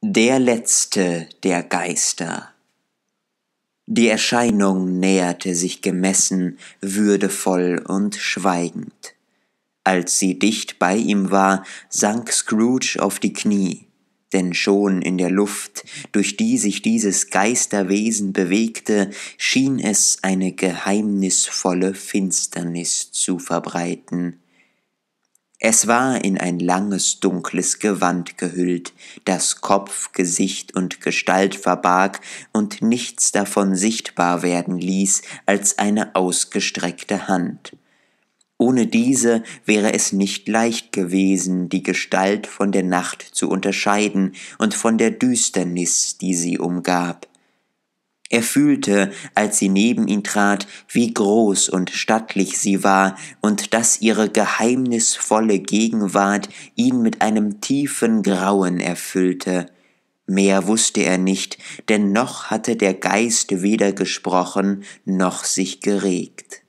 Der letzte der Geister. Die Erscheinung näherte sich gemessen, würdevoll und schweigend. Als sie dicht bei ihm war, sank Scrooge auf die Knie, denn schon in der Luft, durch die sich dieses Geisterwesen bewegte, schien es eine geheimnisvolle Finsternis zu verbreiten, es war in ein langes, dunkles Gewand gehüllt, das Kopf, Gesicht und Gestalt verbarg und nichts davon sichtbar werden ließ als eine ausgestreckte Hand. Ohne diese wäre es nicht leicht gewesen, die Gestalt von der Nacht zu unterscheiden und von der Düsternis, die sie umgab. Er fühlte, als sie neben ihn trat, wie groß und stattlich sie war und dass ihre geheimnisvolle Gegenwart ihn mit einem tiefen Grauen erfüllte. Mehr wusste er nicht, denn noch hatte der Geist weder gesprochen noch sich geregt.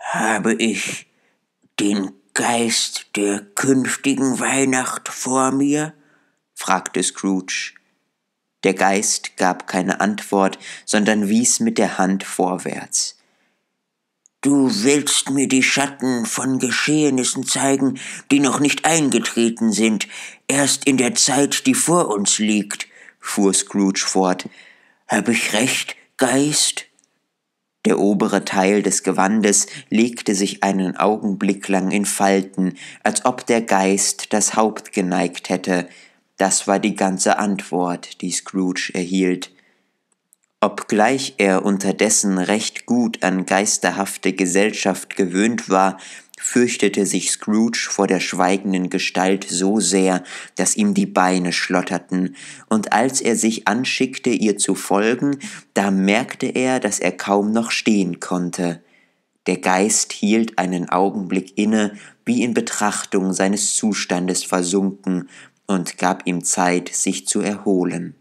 Habe ich den Geist der künftigen Weihnacht vor mir? fragte Scrooge. Der Geist gab keine Antwort, sondern wies mit der Hand vorwärts. Du willst mir die Schatten von Geschehnissen zeigen, die noch nicht eingetreten sind, erst in der Zeit, die vor uns liegt, fuhr Scrooge fort. Hab ich recht, Geist? Der obere Teil des Gewandes legte sich einen Augenblick lang in Falten, als ob der Geist das Haupt geneigt hätte, das war die ganze Antwort, die Scrooge erhielt. Obgleich er unterdessen recht gut an geisterhafte Gesellschaft gewöhnt war, fürchtete sich Scrooge vor der schweigenden Gestalt so sehr, dass ihm die Beine schlotterten, und als er sich anschickte, ihr zu folgen, da merkte er, dass er kaum noch stehen konnte. Der Geist hielt einen Augenblick inne, wie in Betrachtung seines Zustandes versunken, und gab ihm Zeit, sich zu erholen.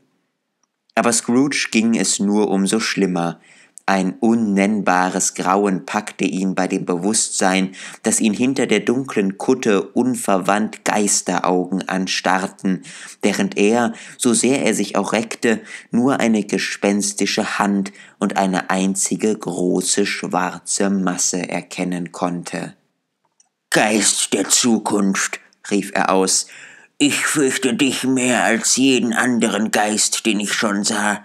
Aber Scrooge ging es nur umso schlimmer. Ein unnennbares Grauen packte ihn bei dem Bewusstsein, dass ihn hinter der dunklen Kutte unverwandt Geisteraugen anstarrten, während er, so sehr er sich auch reckte, nur eine gespenstische Hand und eine einzige große schwarze Masse erkennen konnte. Geist der Zukunft, rief er aus, ich fürchte dich mehr als jeden anderen Geist, den ich schon sah,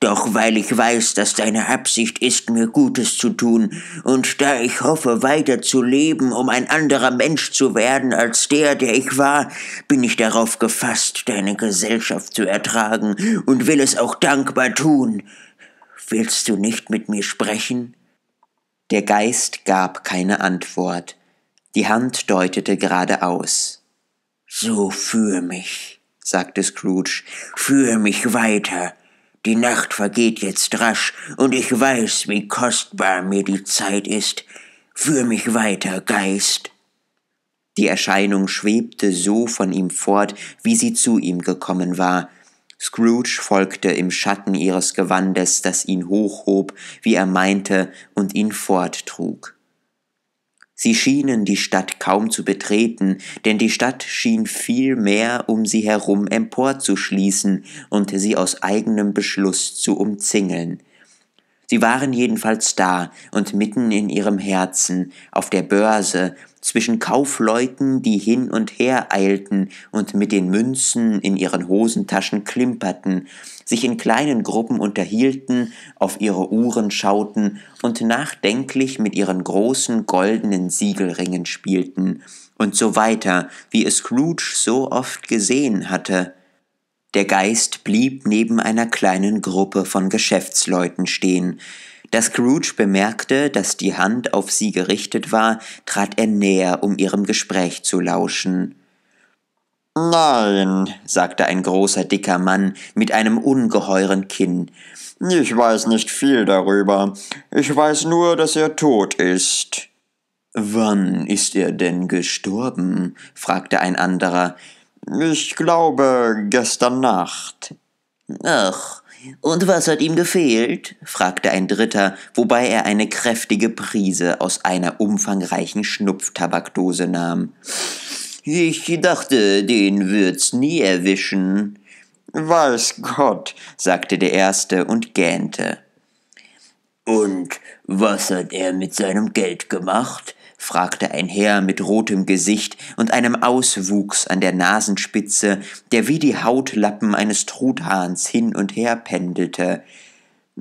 doch weil ich weiß, dass deine Absicht ist, mir Gutes zu tun, und da ich hoffe, weiter zu leben, um ein anderer Mensch zu werden als der, der ich war, bin ich darauf gefasst, deine Gesellschaft zu ertragen und will es auch dankbar tun. Willst du nicht mit mir sprechen? Der Geist gab keine Antwort. Die Hand deutete geradeaus. So führ mich, sagte Scrooge, führ mich weiter. Die Nacht vergeht jetzt rasch, und ich weiß, wie kostbar mir die Zeit ist. Führ mich weiter, Geist. Die Erscheinung schwebte so von ihm fort, wie sie zu ihm gekommen war. Scrooge folgte im Schatten ihres Gewandes, das ihn hochhob, wie er meinte, und ihn forttrug. Sie schienen die Stadt kaum zu betreten, denn die Stadt schien viel mehr um sie herum emporzuschließen und sie aus eigenem Beschluss zu umzingeln. Sie waren jedenfalls da und mitten in ihrem Herzen, auf der Börse, zwischen Kaufleuten, die hin und her eilten und mit den Münzen in ihren Hosentaschen klimperten, sich in kleinen Gruppen unterhielten, auf ihre Uhren schauten und nachdenklich mit ihren großen goldenen Siegelringen spielten, und so weiter, wie es Scrooge so oft gesehen hatte. Der Geist blieb neben einer kleinen Gruppe von Geschäftsleuten stehen, da Scrooge bemerkte, dass die Hand auf sie gerichtet war, trat er näher, um ihrem Gespräch zu lauschen. Nein, sagte ein großer dicker Mann mit einem ungeheuren Kinn. Ich weiß nicht viel darüber. Ich weiß nur, dass er tot ist. Wann ist er denn gestorben? fragte ein anderer. Ich glaube, gestern Nacht. Ach, und was hat ihm gefehlt? fragte ein Dritter, wobei er eine kräftige Prise aus einer umfangreichen Schnupftabakdose nahm. Ich dachte, den wird's nie erwischen. Weiß Gott, sagte der Erste und gähnte. Und was hat er mit seinem Geld gemacht? fragte ein Herr mit rotem Gesicht und einem Auswuchs an der Nasenspitze, der wie die Hautlappen eines Truthahns hin und her pendelte.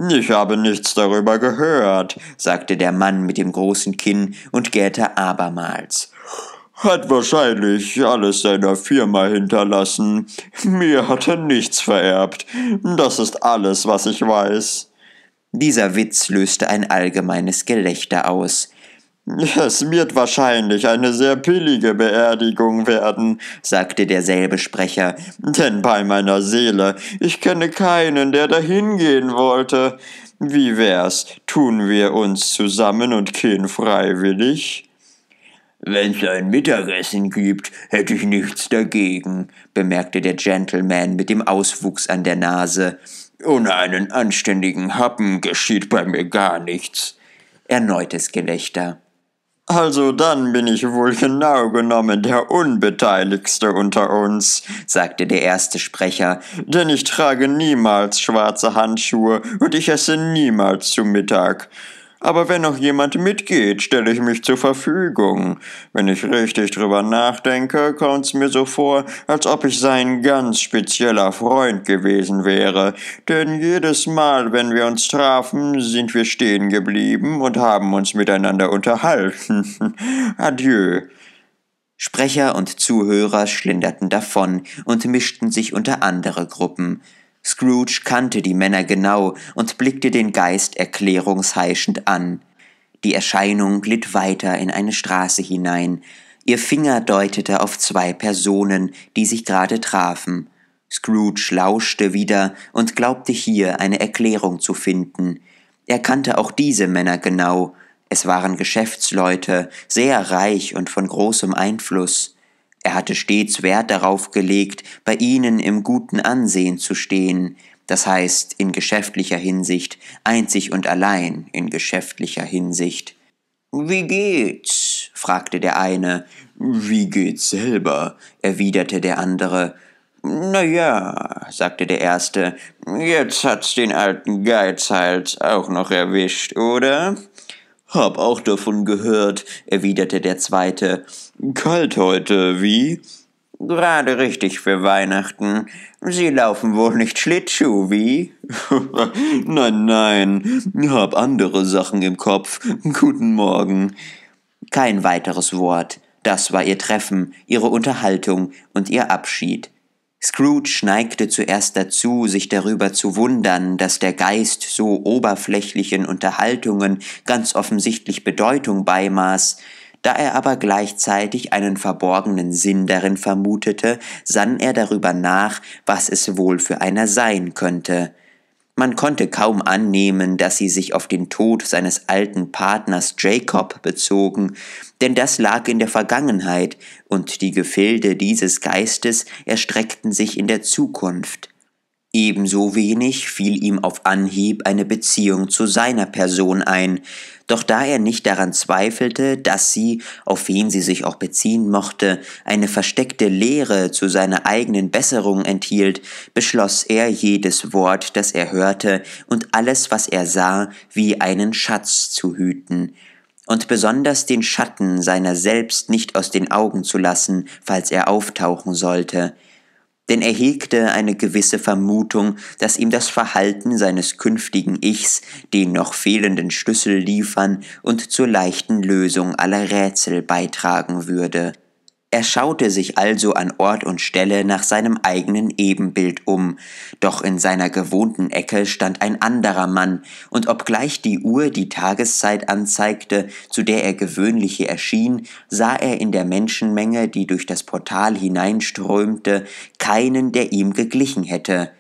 Ich habe nichts darüber gehört, sagte der Mann mit dem großen Kinn und gähnte abermals. Hat wahrscheinlich alles seiner Firma hinterlassen. Mir hat er nichts vererbt. Das ist alles, was ich weiß. Dieser Witz löste ein allgemeines Gelächter aus. Es wird wahrscheinlich eine sehr billige Beerdigung werden, sagte derselbe Sprecher, denn bei meiner Seele, ich kenne keinen, der dahingehen wollte. Wie wär's, tun wir uns zusammen und gehen freiwillig? Wenn's ein Mittagessen gibt, hätte ich nichts dagegen, bemerkte der Gentleman mit dem Auswuchs an der Nase. Ohne einen anständigen Happen geschieht bei mir gar nichts. Erneutes Gelächter. Also dann bin ich wohl genau genommen der Unbeteiligste unter uns, sagte der erste Sprecher, denn ich trage niemals schwarze Handschuhe und ich esse niemals zu Mittag. Aber wenn noch jemand mitgeht, stelle ich mich zur Verfügung. Wenn ich richtig drüber nachdenke, kommt's mir so vor, als ob ich sein ganz spezieller Freund gewesen wäre. Denn jedes Mal, wenn wir uns trafen, sind wir stehen geblieben und haben uns miteinander unterhalten. Adieu. Sprecher und Zuhörer schlinderten davon und mischten sich unter andere Gruppen. Scrooge kannte die Männer genau und blickte den Geist erklärungsheischend an. Die Erscheinung glitt weiter in eine Straße hinein. Ihr Finger deutete auf zwei Personen, die sich gerade trafen. Scrooge lauschte wieder und glaubte hier eine Erklärung zu finden. Er kannte auch diese Männer genau. Es waren Geschäftsleute, sehr reich und von großem Einfluss. Er hatte stets Wert darauf gelegt, bei ihnen im guten Ansehen zu stehen, das heißt in geschäftlicher Hinsicht, einzig und allein in geschäftlicher Hinsicht. Wie geht's? fragte der eine. Wie geht's selber? erwiderte der andere. Na ja, sagte der erste, jetzt hat's den alten Geizhals auch noch erwischt, oder? Hab auch davon gehört, erwiderte der zweite. Kalt heute, wie? Gerade richtig für Weihnachten. Sie laufen wohl nicht Schlittschuh, wie? nein, nein, hab andere Sachen im Kopf. Guten Morgen. Kein weiteres Wort. Das war ihr Treffen, ihre Unterhaltung und ihr Abschied. Scrooge neigte zuerst dazu, sich darüber zu wundern, dass der Geist so oberflächlichen Unterhaltungen ganz offensichtlich Bedeutung beimaß, da er aber gleichzeitig einen verborgenen Sinn darin vermutete, sann er darüber nach, was es wohl für einer sein könnte. Man konnte kaum annehmen, dass sie sich auf den Tod seines alten Partners Jacob bezogen, denn das lag in der Vergangenheit, und die Gefilde dieses Geistes erstreckten sich in der Zukunft. Ebenso wenig fiel ihm auf Anhieb eine Beziehung zu seiner Person ein, doch da er nicht daran zweifelte, dass sie, auf wen sie sich auch beziehen mochte, eine versteckte Lehre zu seiner eigenen Besserung enthielt, beschloss er jedes Wort, das er hörte, und alles, was er sah, wie einen Schatz zu hüten, und besonders den Schatten seiner selbst nicht aus den Augen zu lassen, falls er auftauchen sollte, denn er hegte eine gewisse Vermutung, dass ihm das Verhalten seines künftigen Ichs den noch fehlenden Schlüssel liefern und zur leichten Lösung aller Rätsel beitragen würde. Er schaute sich also an Ort und Stelle nach seinem eigenen Ebenbild um, doch in seiner gewohnten Ecke stand ein anderer Mann, und obgleich die Uhr die Tageszeit anzeigte, zu der er gewöhnliche erschien, sah er in der Menschenmenge, die durch das Portal hineinströmte, keinen, der ihm geglichen hätte.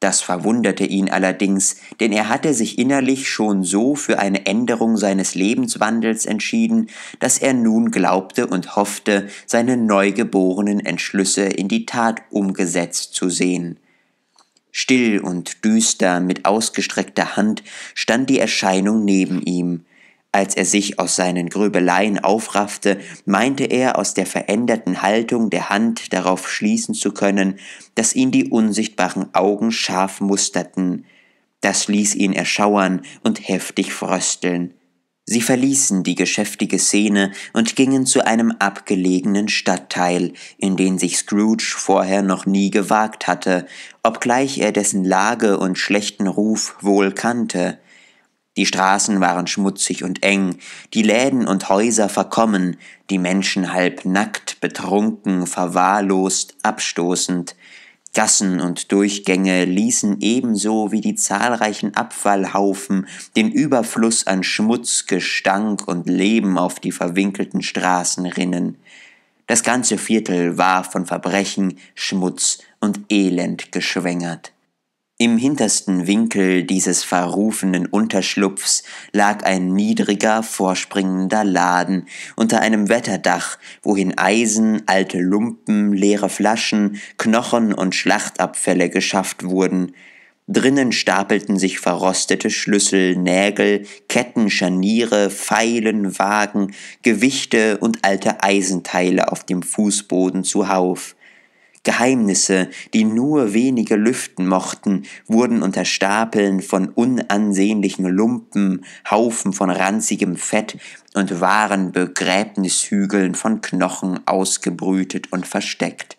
Das verwunderte ihn allerdings, denn er hatte sich innerlich schon so für eine Änderung seines Lebenswandels entschieden, dass er nun glaubte und hoffte, seine neugeborenen Entschlüsse in die Tat umgesetzt zu sehen. Still und düster mit ausgestreckter Hand stand die Erscheinung neben ihm, als er sich aus seinen Grübeleien aufraffte, meinte er aus der veränderten Haltung der Hand darauf schließen zu können, dass ihn die unsichtbaren Augen scharf musterten. Das ließ ihn erschauern und heftig frösteln. Sie verließen die geschäftige Szene und gingen zu einem abgelegenen Stadtteil, in den sich Scrooge vorher noch nie gewagt hatte, obgleich er dessen Lage und schlechten Ruf wohl kannte. Die Straßen waren schmutzig und eng, die Läden und Häuser verkommen, die Menschen halb nackt, betrunken, verwahrlost, abstoßend. Gassen und Durchgänge ließen ebenso wie die zahlreichen Abfallhaufen den Überfluss an Schmutz, Gestank und Leben auf die verwinkelten Straßen rinnen. Das ganze Viertel war von Verbrechen, Schmutz und Elend geschwängert. Im hintersten Winkel dieses verrufenen Unterschlupfs lag ein niedriger, vorspringender Laden unter einem Wetterdach, wohin Eisen, alte Lumpen, leere Flaschen, Knochen und Schlachtabfälle geschafft wurden. Drinnen stapelten sich verrostete Schlüssel, Nägel, Ketten, Scharniere, Pfeilen, Wagen, Gewichte und alte Eisenteile auf dem Fußboden zuhauf. Geheimnisse, die nur wenige lüften mochten, wurden unter Stapeln von unansehnlichen Lumpen, Haufen von ranzigem Fett und wahren Begräbnishügeln von Knochen ausgebrütet und versteckt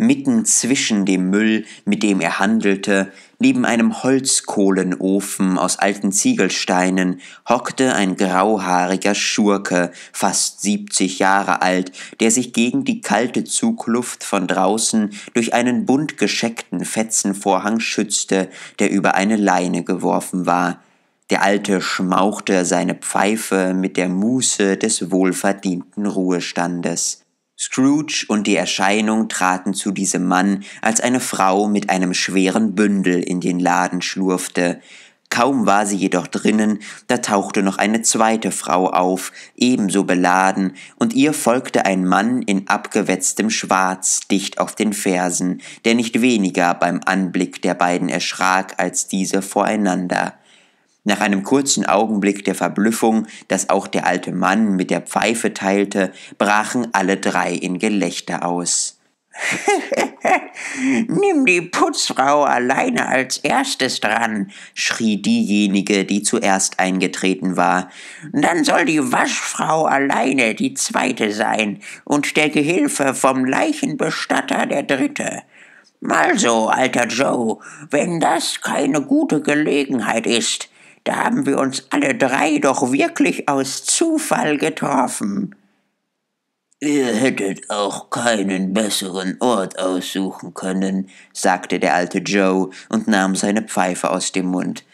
mitten zwischen dem Müll, mit dem er handelte, neben einem Holzkohlenofen aus alten Ziegelsteinen, hockte ein grauhaariger Schurke, fast 70 Jahre alt, der sich gegen die kalte Zugluft von draußen durch einen bunt gescheckten Fetzenvorhang schützte, der über eine Leine geworfen war. Der Alte schmauchte seine Pfeife mit der Muße des wohlverdienten Ruhestandes. Scrooge und die Erscheinung traten zu diesem Mann, als eine Frau mit einem schweren Bündel in den Laden schlurfte. Kaum war sie jedoch drinnen, da tauchte noch eine zweite Frau auf, ebenso beladen, und ihr folgte ein Mann in abgewetztem Schwarz dicht auf den Fersen, der nicht weniger beim Anblick der beiden erschrak als diese voreinander. Nach einem kurzen Augenblick der Verblüffung, das auch der alte Mann mit der Pfeife teilte, brachen alle drei in Gelächter aus. Nimm die Putzfrau alleine als erstes dran, schrie diejenige, die zuerst eingetreten war. Dann soll die Waschfrau alleine die zweite sein und der Gehilfe vom Leichenbestatter der dritte. Also, alter Joe, wenn das keine gute Gelegenheit ist, da haben wir uns alle drei doch wirklich aus Zufall getroffen. Ihr hättet auch keinen besseren Ort aussuchen können, sagte der alte Joe und nahm seine Pfeife aus dem Mund.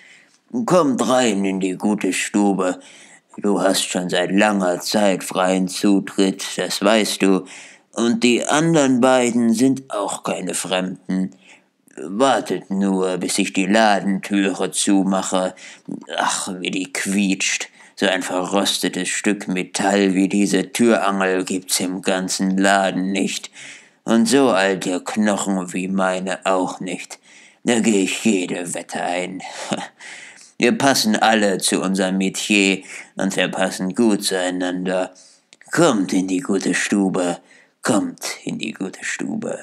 Kommt rein in die gute Stube. Du hast schon seit langer Zeit freien Zutritt, das weißt du, und die anderen beiden sind auch keine Fremden. Wartet nur, bis ich die Ladentüre zumache. Ach, wie die quietscht. So ein verrostetes Stück Metall wie diese Türangel gibt's im ganzen Laden nicht. Und so alte Knochen wie meine auch nicht. Da gehe ich jede Wette ein. Wir passen alle zu unserem Metier und wir passen gut zueinander. Kommt in die gute Stube, kommt in die gute Stube.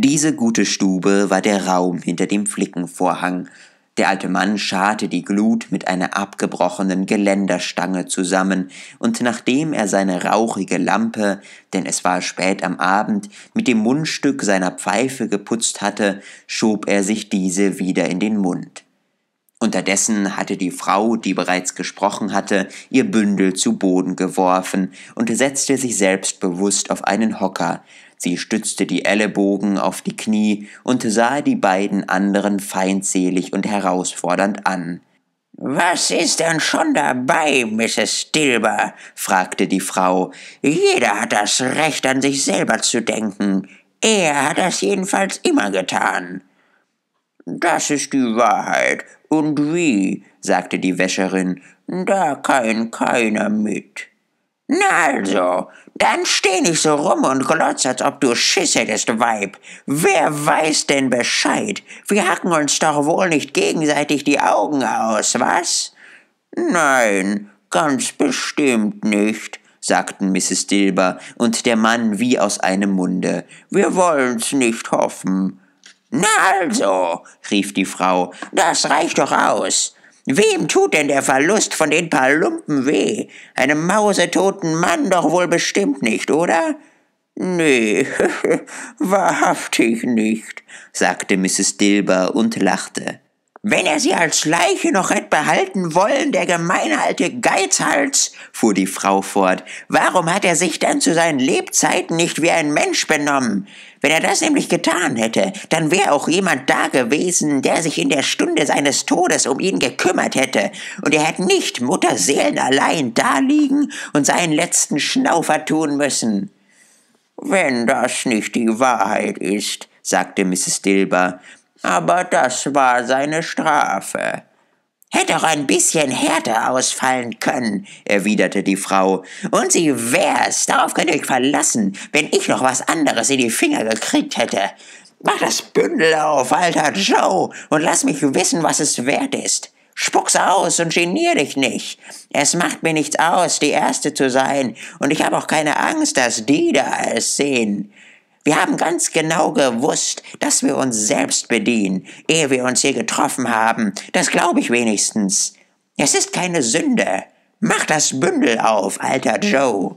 Diese gute Stube war der Raum hinter dem Flickenvorhang. Der alte Mann scharte die Glut mit einer abgebrochenen Geländerstange zusammen, und nachdem er seine rauchige Lampe, denn es war spät am Abend, mit dem Mundstück seiner Pfeife geputzt hatte, schob er sich diese wieder in den Mund. Unterdessen hatte die Frau, die bereits gesprochen hatte, ihr Bündel zu Boden geworfen und setzte sich selbstbewusst auf einen Hocker, Sie stützte die Ellenbogen auf die Knie und sah die beiden anderen feindselig und herausfordernd an. Was ist denn schon dabei, Mrs. Dilber? fragte die Frau. Jeder hat das Recht, an sich selber zu denken. Er hat das jedenfalls immer getan. Das ist die Wahrheit. Und wie? sagte die Wäscherin. Da kann keiner mit. Na also, dann steh nicht so rum und glotz, als ob du Schiss hättest, Weib. Wer weiß denn Bescheid? Wir hacken uns doch wohl nicht gegenseitig die Augen aus, was? Nein, ganz bestimmt nicht, sagten Mrs. Dilber und der Mann wie aus einem Munde. Wir wollen's nicht hoffen. Na also, rief die Frau, das reicht doch aus. Wem tut denn der Verlust von den paar Lumpen weh? Einem mausetoten Mann doch wohl bestimmt nicht, oder? Nee, wahrhaftig nicht, sagte Mrs. Dilber und lachte. Wenn er sie als Leiche noch hätte behalten wollen, der gemeine alte Geizhals, fuhr die Frau fort, warum hat er sich dann zu seinen Lebzeiten nicht wie ein Mensch benommen? Wenn er das nämlich getan hätte, dann wäre auch jemand da gewesen, der sich in der Stunde seines Todes um ihn gekümmert hätte, und er hätte nicht Mutterseelen allein daliegen und seinen letzten Schnaufer tun müssen. Wenn das nicht die Wahrheit ist, sagte Mrs. Dilber, aber das war seine Strafe. Hätte doch ein bisschen härter ausfallen können, erwiderte die Frau. Und sie wär's, darauf könnt ihr euch verlassen, wenn ich noch was anderes in die Finger gekriegt hätte. Mach das Bündel auf, alter Joe, und lass mich wissen, was es wert ist. Spuck's aus und genier dich nicht. Es macht mir nichts aus, die Erste zu sein, und ich habe auch keine Angst, dass die da es sehen. Wir haben ganz genau gewusst, dass wir uns selbst bedienen, ehe wir uns hier getroffen haben. Das glaube ich wenigstens. Es ist keine Sünde. Mach das Bündel auf, alter Joe.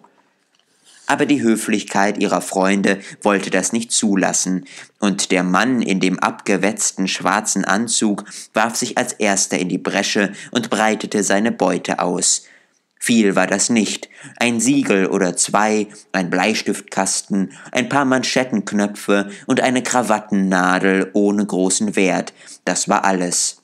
Aber die Höflichkeit ihrer Freunde wollte das nicht zulassen, und der Mann in dem abgewetzten schwarzen Anzug warf sich als erster in die Bresche und breitete seine Beute aus. Viel war das nicht. Ein Siegel oder zwei, ein Bleistiftkasten, ein paar Manschettenknöpfe und eine Krawattennadel ohne großen Wert. Das war alles.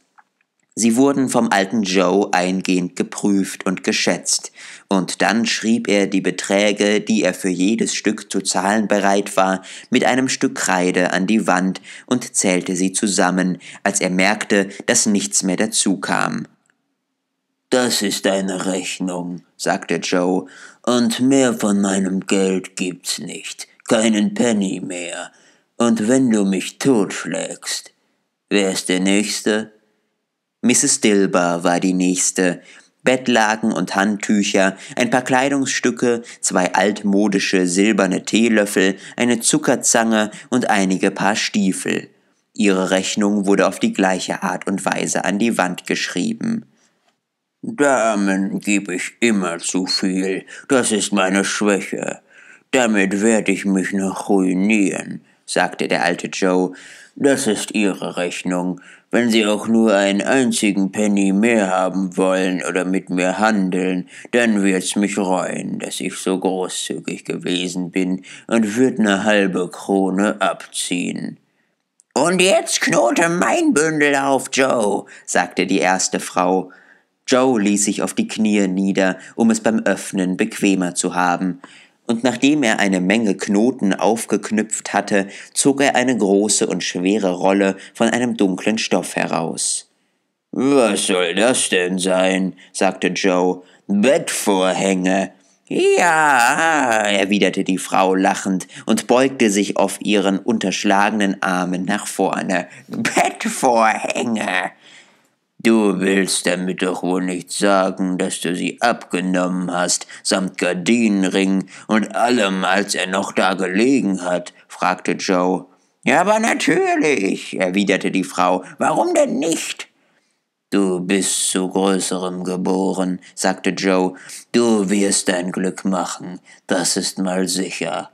Sie wurden vom alten Joe eingehend geprüft und geschätzt, und dann schrieb er die Beträge, die er für jedes Stück zu zahlen bereit war, mit einem Stück Kreide an die Wand und zählte sie zusammen, als er merkte, dass nichts mehr dazu kam. Das ist eine Rechnung, sagte Joe, und mehr von meinem Geld gibt's nicht, keinen Penny mehr. Und wenn du mich totschlägst, wer ist der Nächste? Mrs. Dilber war die Nächste, Bettlaken und Handtücher, ein paar Kleidungsstücke, zwei altmodische silberne Teelöffel, eine Zuckerzange und einige Paar Stiefel. Ihre Rechnung wurde auf die gleiche Art und Weise an die Wand geschrieben. Damen gebe ich immer zu viel, das ist meine Schwäche. Damit werde ich mich noch ruinieren, sagte der alte Joe. Das ist Ihre Rechnung. Wenn Sie auch nur einen einzigen Penny mehr haben wollen oder mit mir handeln, dann wird's mich reuen, dass ich so großzügig gewesen bin und wird eine halbe Krone abziehen. Und jetzt knote mein Bündel auf, Joe, sagte die erste Frau. Joe ließ sich auf die Knie nieder, um es beim Öffnen bequemer zu haben, und nachdem er eine Menge Knoten aufgeknüpft hatte, zog er eine große und schwere Rolle von einem dunklen Stoff heraus. Was soll das denn sein? sagte Joe. Bettvorhänge. Ja, erwiderte die Frau lachend und beugte sich auf ihren unterschlagenen Armen nach vorne. Bettvorhänge. Du willst damit doch wohl nicht sagen, dass du sie abgenommen hast, samt Gardinenring und allem, als er noch da gelegen hat? fragte Joe. Ja, aber natürlich, erwiderte die Frau. Warum denn nicht? Du bist zu Größerem geboren, sagte Joe. Du wirst dein Glück machen, das ist mal sicher.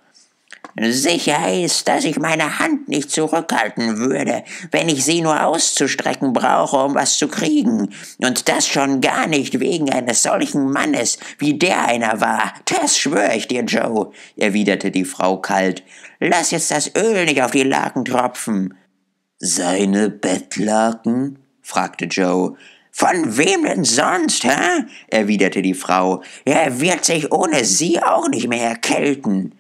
Sicher ist, dass ich meine Hand nicht zurückhalten würde, wenn ich sie nur auszustrecken brauche, um was zu kriegen. Und das schon gar nicht wegen eines solchen Mannes, wie der einer war. Das schwöre ich dir, Joe, erwiderte die Frau kalt. Lass jetzt das Öl nicht auf die Laken tropfen. Seine Bettlaken? fragte Joe. Von wem denn sonst, hä? erwiderte die Frau. Er wird sich ohne sie auch nicht mehr erkälten.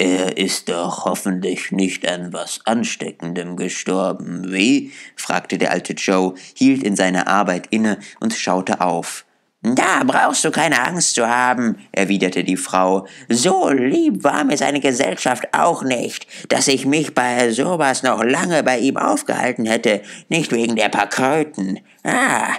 Er ist doch hoffentlich nicht an was Ansteckendem gestorben. Wie? fragte der alte Joe, hielt in seiner Arbeit inne und schaute auf. Da brauchst du keine Angst zu haben, erwiderte die Frau. So lieb war mir seine Gesellschaft auch nicht, dass ich mich bei sowas noch lange bei ihm aufgehalten hätte, nicht wegen der paar Kröten. Ah,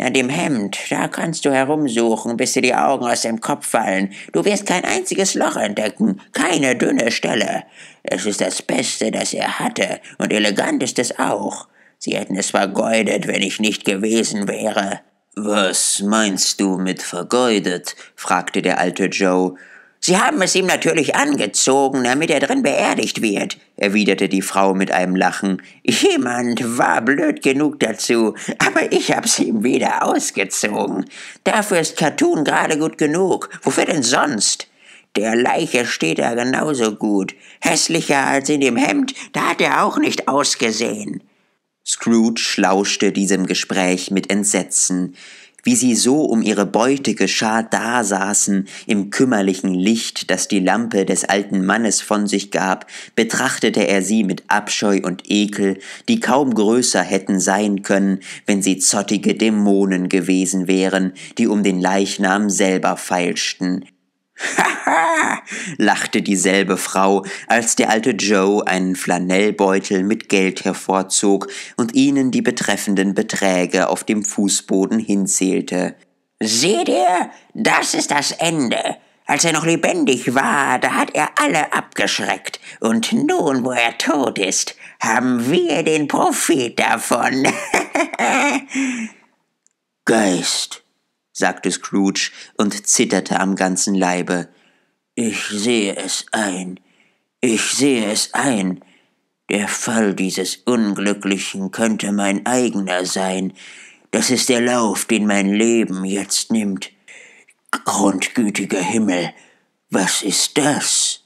an dem Hemd, da kannst du herumsuchen, bis dir die Augen aus dem Kopf fallen. Du wirst kein einziges Loch entdecken, keine dünne Stelle. Es ist das Beste, das er hatte, und elegant ist es auch. Sie hätten es vergeudet, wenn ich nicht gewesen wäre. Was meinst du mit vergeudet? fragte der alte Joe. Sie haben es ihm natürlich angezogen, damit er drin beerdigt wird, erwiderte die Frau mit einem Lachen. Jemand war blöd genug dazu, aber ich hab's ihm wieder ausgezogen. Dafür ist Cartoon gerade gut genug. Wofür denn sonst? Der Leiche steht er genauso gut. Hässlicher als in dem Hemd, da hat er auch nicht ausgesehen. Scrooge lauschte diesem Gespräch mit Entsetzen wie sie so um ihre Beute geschah dasaßen, im kümmerlichen Licht, das die Lampe des alten Mannes von sich gab, betrachtete er sie mit Abscheu und Ekel, die kaum größer hätten sein können, wenn sie zottige Dämonen gewesen wären, die um den Leichnam selber feilschten. Haha, lachte dieselbe Frau, als der alte Joe einen Flanellbeutel mit Geld hervorzog und ihnen die betreffenden Beträge auf dem Fußboden hinzählte. Seht ihr, das ist das Ende. Als er noch lebendig war, da hat er alle abgeschreckt, und nun, wo er tot ist, haben wir den Profit davon. Geist, sagte Scrooge und zitterte am ganzen Leibe. Ich sehe es ein, ich sehe es ein. Der Fall dieses Unglücklichen könnte mein eigener sein. Das ist der Lauf, den mein Leben jetzt nimmt. Grundgütiger Himmel, was ist das?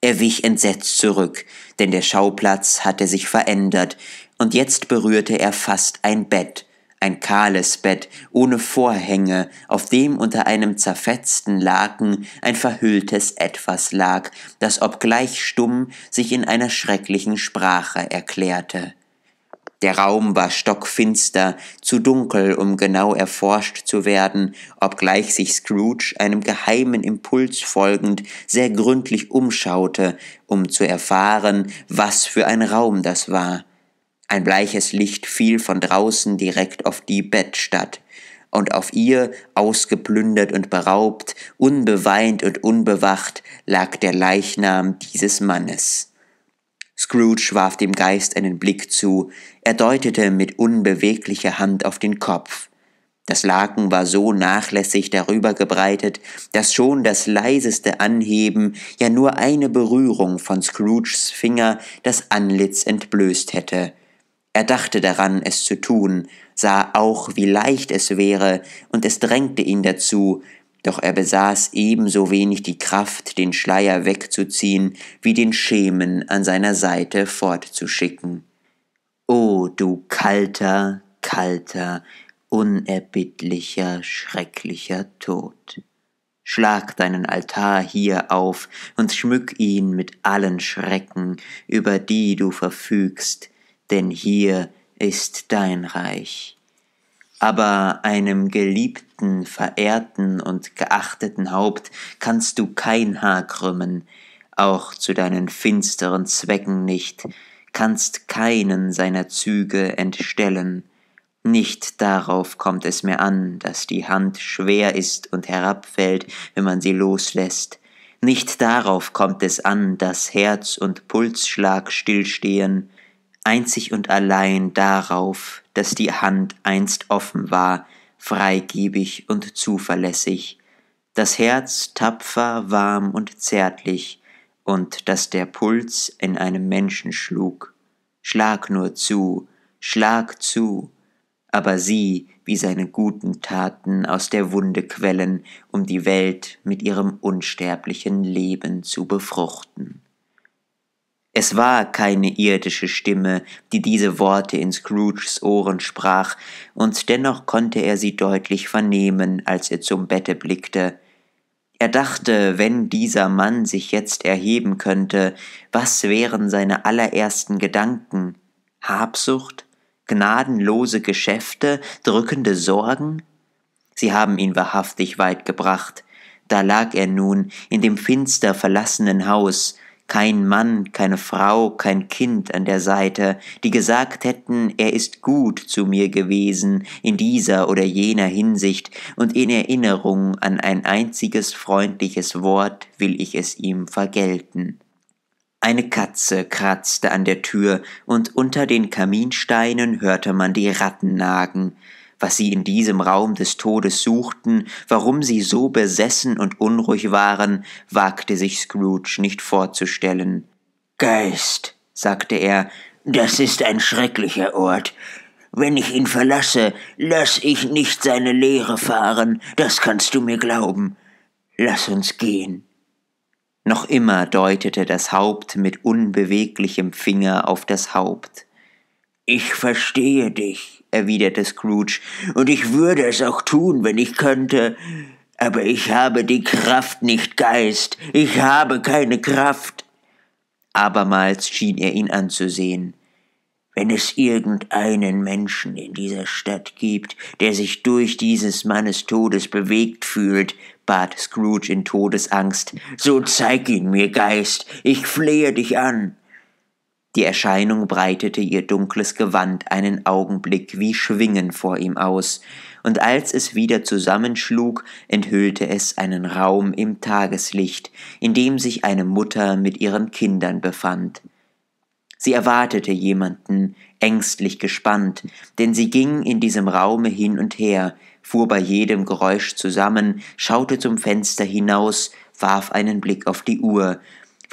Er wich entsetzt zurück, denn der Schauplatz hatte sich verändert, und jetzt berührte er fast ein Bett, ein kahles Bett ohne Vorhänge, auf dem unter einem zerfetzten Laken ein verhülltes Etwas lag, das obgleich stumm sich in einer schrecklichen Sprache erklärte. Der Raum war stockfinster, zu dunkel, um genau erforscht zu werden, obgleich sich Scrooge einem geheimen Impuls folgend sehr gründlich umschaute, um zu erfahren, was für ein Raum das war. Ein bleiches Licht fiel von draußen direkt auf die Bettstatt, und auf ihr, ausgeplündert und beraubt, unbeweint und unbewacht, lag der Leichnam dieses Mannes. Scrooge warf dem Geist einen Blick zu, er deutete mit unbeweglicher Hand auf den Kopf. Das Laken war so nachlässig darüber gebreitet, dass schon das leiseste Anheben, ja nur eine Berührung von Scrooges Finger das Anlitz entblößt hätte. Er dachte daran, es zu tun, sah auch, wie leicht es wäre, und es drängte ihn dazu, doch er besaß ebenso wenig die Kraft, den Schleier wegzuziehen, wie den Schemen an seiner Seite fortzuschicken. O du kalter, kalter, unerbittlicher, schrecklicher Tod. Schlag deinen Altar hier auf und schmück ihn mit allen Schrecken, über die du verfügst, denn hier ist dein Reich. Aber einem geliebten, verehrten und geachteten Haupt kannst du kein Haar krümmen, auch zu deinen finsteren Zwecken nicht, kannst keinen seiner Züge entstellen. Nicht darauf kommt es mir an, dass die Hand schwer ist und herabfällt, wenn man sie loslässt. Nicht darauf kommt es an, dass Herz und Pulsschlag stillstehen einzig und allein darauf, dass die Hand einst offen war, freigebig und zuverlässig, das Herz tapfer, warm und zärtlich, und dass der Puls in einem Menschen schlug. Schlag nur zu, schlag zu, aber sieh, wie seine guten Taten aus der Wunde quellen, um die Welt mit ihrem unsterblichen Leben zu befruchten. Es war keine irdische Stimme, die diese Worte in Scrooges Ohren sprach, und dennoch konnte er sie deutlich vernehmen, als er zum Bette blickte. Er dachte, wenn dieser Mann sich jetzt erheben könnte, was wären seine allerersten Gedanken? Habsucht? Gnadenlose Geschäfte? Drückende Sorgen? Sie haben ihn wahrhaftig weit gebracht. Da lag er nun in dem finster verlassenen Haus, kein Mann, keine Frau, kein Kind an der Seite, die gesagt hätten, er ist gut zu mir gewesen in dieser oder jener Hinsicht, und in Erinnerung an ein einziges freundliches Wort will ich es ihm vergelten. Eine Katze kratzte an der Tür, und unter den Kaminsteinen hörte man die Ratten nagen, was sie in diesem Raum des Todes suchten, warum sie so besessen und unruhig waren, wagte sich Scrooge nicht vorzustellen. Geist, sagte er, das ist ein schrecklicher Ort. Wenn ich ihn verlasse, lass ich nicht seine Lehre fahren, das kannst du mir glauben. Lass uns gehen. Noch immer deutete das Haupt mit unbeweglichem Finger auf das Haupt. Ich verstehe dich, erwiderte Scrooge, und ich würde es auch tun, wenn ich könnte. Aber ich habe die Kraft nicht, Geist. Ich habe keine Kraft. Abermals schien er ihn anzusehen. Wenn es irgendeinen Menschen in dieser Stadt gibt, der sich durch dieses Mannes Todes bewegt fühlt, bat Scrooge in Todesangst, so zeig ihn mir, Geist, ich flehe dich an. Die Erscheinung breitete ihr dunkles Gewand einen Augenblick wie Schwingen vor ihm aus, und als es wieder zusammenschlug, enthüllte es einen Raum im Tageslicht, in dem sich eine Mutter mit ihren Kindern befand. Sie erwartete jemanden, ängstlich gespannt, denn sie ging in diesem Raume hin und her, fuhr bei jedem Geräusch zusammen, schaute zum Fenster hinaus, warf einen Blick auf die Uhr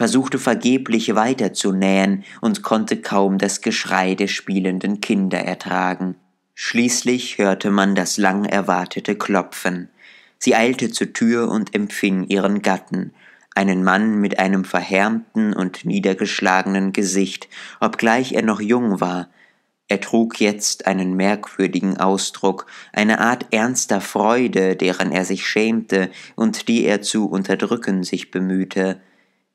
versuchte vergeblich weiterzunähen und konnte kaum das Geschrei der spielenden Kinder ertragen. Schließlich hörte man das lang erwartete Klopfen. Sie eilte zur Tür und empfing ihren Gatten, einen Mann mit einem verhärmten und niedergeschlagenen Gesicht, obgleich er noch jung war, er trug jetzt einen merkwürdigen Ausdruck, eine Art ernster Freude, deren er sich schämte und die er zu unterdrücken sich bemühte.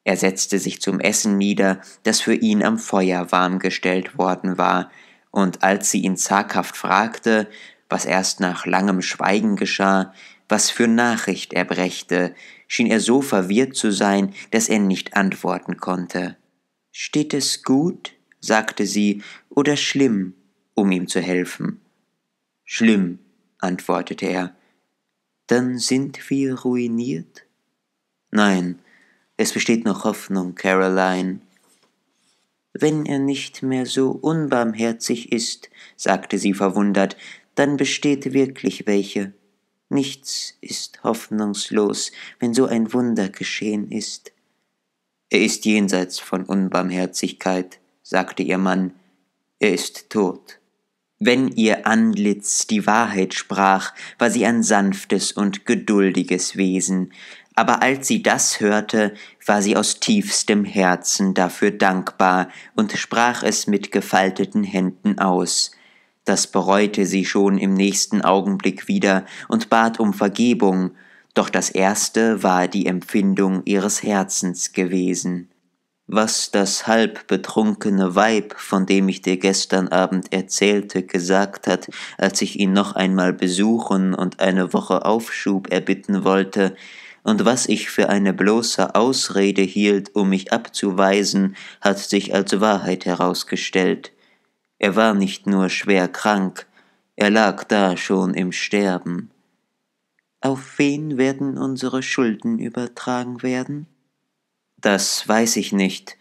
Er setzte sich zum Essen nieder, das für ihn am Feuer warm gestellt worden war, und als sie ihn zaghaft fragte, was erst nach langem Schweigen geschah, was für Nachricht er brächte, schien er so verwirrt zu sein, dass er nicht antworten konnte. Steht es gut? sagte sie, oder schlimm, um ihm zu helfen. Schlimm, antwortete er. Dann sind wir ruiniert? Nein, es besteht noch Hoffnung, Caroline. Wenn er nicht mehr so unbarmherzig ist, sagte sie verwundert, dann besteht wirklich welche. Nichts ist hoffnungslos, wenn so ein Wunder geschehen ist. Er ist jenseits von Unbarmherzigkeit, sagte ihr Mann, er ist tot. Wenn ihr Antlitz die Wahrheit sprach, war sie ein sanftes und geduldiges Wesen, aber als sie das hörte, war sie aus tiefstem Herzen dafür dankbar und sprach es mit gefalteten Händen aus. Das bereute sie schon im nächsten Augenblick wieder und bat um Vergebung, doch das erste war die Empfindung ihres Herzens gewesen. Was das halb betrunkene Weib, von dem ich dir gestern Abend erzählte, gesagt hat, als ich ihn noch einmal besuchen und eine Woche Aufschub erbitten wollte, und was ich für eine bloße Ausrede hielt, um mich abzuweisen, hat sich als Wahrheit herausgestellt. Er war nicht nur schwer krank, er lag da schon im Sterben. Auf wen werden unsere Schulden übertragen werden? Das weiß ich nicht,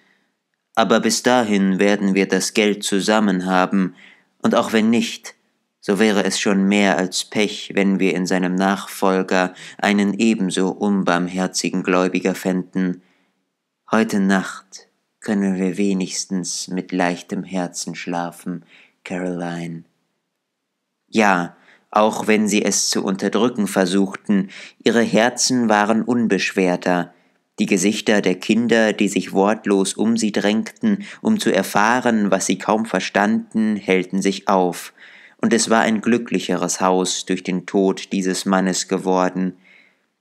aber bis dahin werden wir das Geld zusammen haben, und auch wenn nicht, so wäre es schon mehr als Pech, wenn wir in seinem Nachfolger einen ebenso unbarmherzigen Gläubiger fänden. Heute Nacht können wir wenigstens mit leichtem Herzen schlafen, Caroline. Ja, auch wenn sie es zu unterdrücken versuchten, ihre Herzen waren unbeschwerter, die Gesichter der Kinder, die sich wortlos um sie drängten, um zu erfahren, was sie kaum verstanden, hellten sich auf, und es war ein glücklicheres Haus durch den Tod dieses Mannes geworden,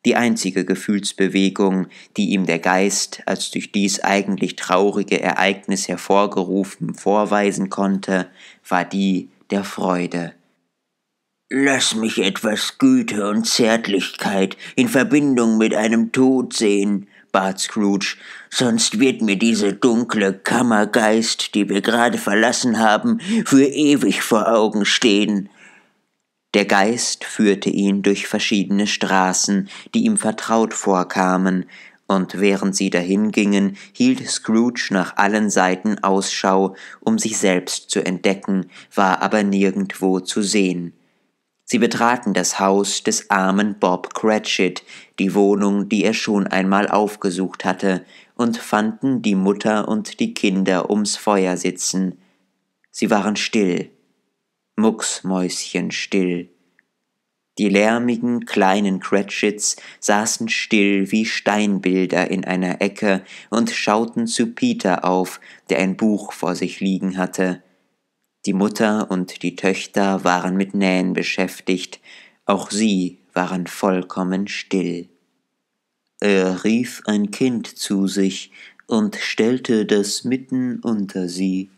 die einzige Gefühlsbewegung, die ihm der Geist als durch dies eigentlich traurige Ereignis hervorgerufen vorweisen konnte, war die der Freude. Lass mich etwas Güte und Zärtlichkeit in Verbindung mit einem Tod sehen, bat Scrooge, sonst wird mir diese dunkle Kammergeist, die wir gerade verlassen haben, für ewig vor Augen stehen. Der Geist führte ihn durch verschiedene Straßen, die ihm vertraut vorkamen, und während sie dahingingen, hielt Scrooge nach allen Seiten Ausschau, um sich selbst zu entdecken, war aber nirgendwo zu sehen. Sie betraten das Haus des armen Bob Cratchit, die Wohnung, die er schon einmal aufgesucht hatte, und fanden die Mutter und die Kinder ums Feuer sitzen. Sie waren still, mucksmäuschen still. Die lärmigen kleinen Cratchits saßen still wie Steinbilder in einer Ecke und schauten zu Peter auf, der ein Buch vor sich liegen hatte. Die Mutter und die Töchter waren mit Nähen beschäftigt, auch sie waren vollkommen still. Er rief ein Kind zu sich und stellte das mitten unter sie.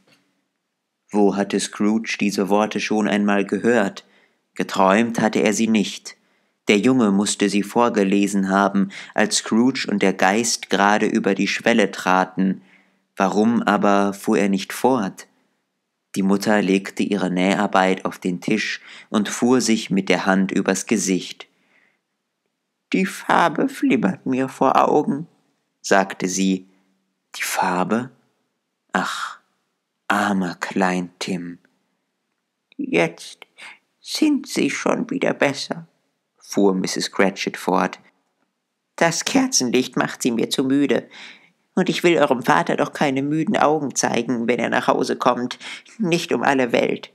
Wo hatte Scrooge diese Worte schon einmal gehört? Geträumt hatte er sie nicht. Der Junge musste sie vorgelesen haben, als Scrooge und der Geist gerade über die Schwelle traten. Warum aber fuhr er nicht fort? Die Mutter legte ihre Näharbeit auf den Tisch und fuhr sich mit der Hand übers Gesicht. Die Farbe flimmert mir vor Augen, sagte sie. Die Farbe? Ach, armer Klein Tim. Jetzt sind sie schon wieder besser, fuhr Mrs. Cratchit fort. Das Kerzenlicht macht sie mir zu müde und ich will eurem Vater doch keine müden Augen zeigen, wenn er nach Hause kommt, nicht um alle Welt.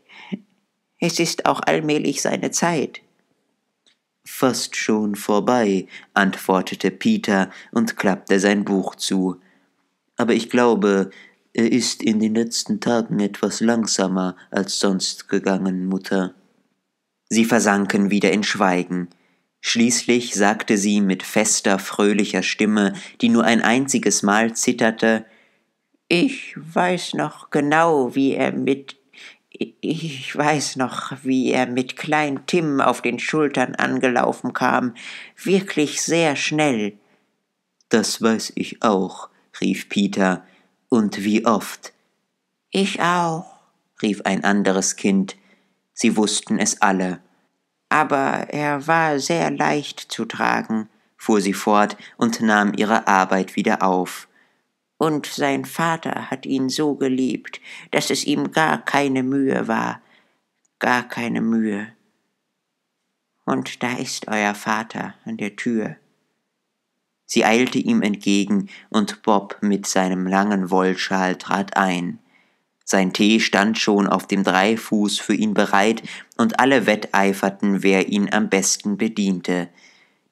Es ist auch allmählich seine Zeit. Fast schon vorbei, antwortete Peter und klappte sein Buch zu. Aber ich glaube, er ist in den letzten Tagen etwas langsamer als sonst gegangen, Mutter. Sie versanken wieder in Schweigen. Schließlich sagte sie mit fester, fröhlicher Stimme, die nur ein einziges Mal zitterte Ich weiß noch genau, wie er mit ich weiß noch, wie er mit Klein Tim auf den Schultern angelaufen kam, wirklich sehr schnell. Das weiß ich auch, rief Peter, und wie oft. Ich auch, rief ein anderes Kind. Sie wussten es alle aber er war sehr leicht zu tragen, fuhr sie fort und nahm ihre Arbeit wieder auf. Und sein Vater hat ihn so geliebt, dass es ihm gar keine Mühe war, gar keine Mühe. Und da ist euer Vater an der Tür. Sie eilte ihm entgegen, und Bob mit seinem langen Wollschal trat ein. Sein Tee stand schon auf dem Dreifuß für ihn bereit, und alle wetteiferten, wer ihn am besten bediente.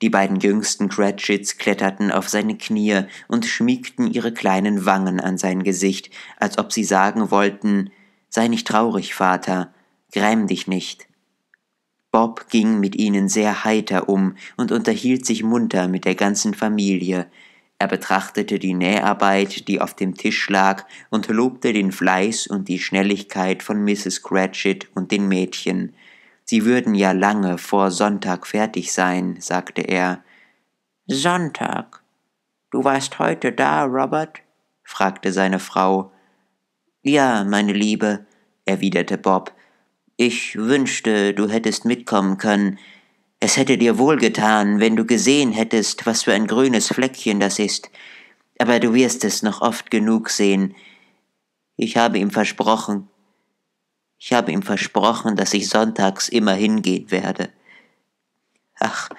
Die beiden jüngsten Cratchits kletterten auf seine Knie und schmiegten ihre kleinen Wangen an sein Gesicht, als ob sie sagen wollten Sei nicht traurig, Vater, gräm dich nicht. Bob ging mit ihnen sehr heiter um und unterhielt sich munter mit der ganzen Familie, er betrachtete die Näharbeit, die auf dem Tisch lag, und lobte den Fleiß und die Schnelligkeit von Mrs. Cratchit und den Mädchen. Sie würden ja lange vor Sonntag fertig sein, sagte er. Sonntag. Du warst heute da, Robert? fragte seine Frau. Ja, meine Liebe, erwiderte Bob. Ich wünschte, du hättest mitkommen können. Es hätte dir wohlgetan, wenn du gesehen hättest, was für ein grünes Fleckchen das ist, aber du wirst es noch oft genug sehen. Ich habe ihm versprochen, ich habe ihm versprochen, dass ich sonntags immer hingehen werde. Ach,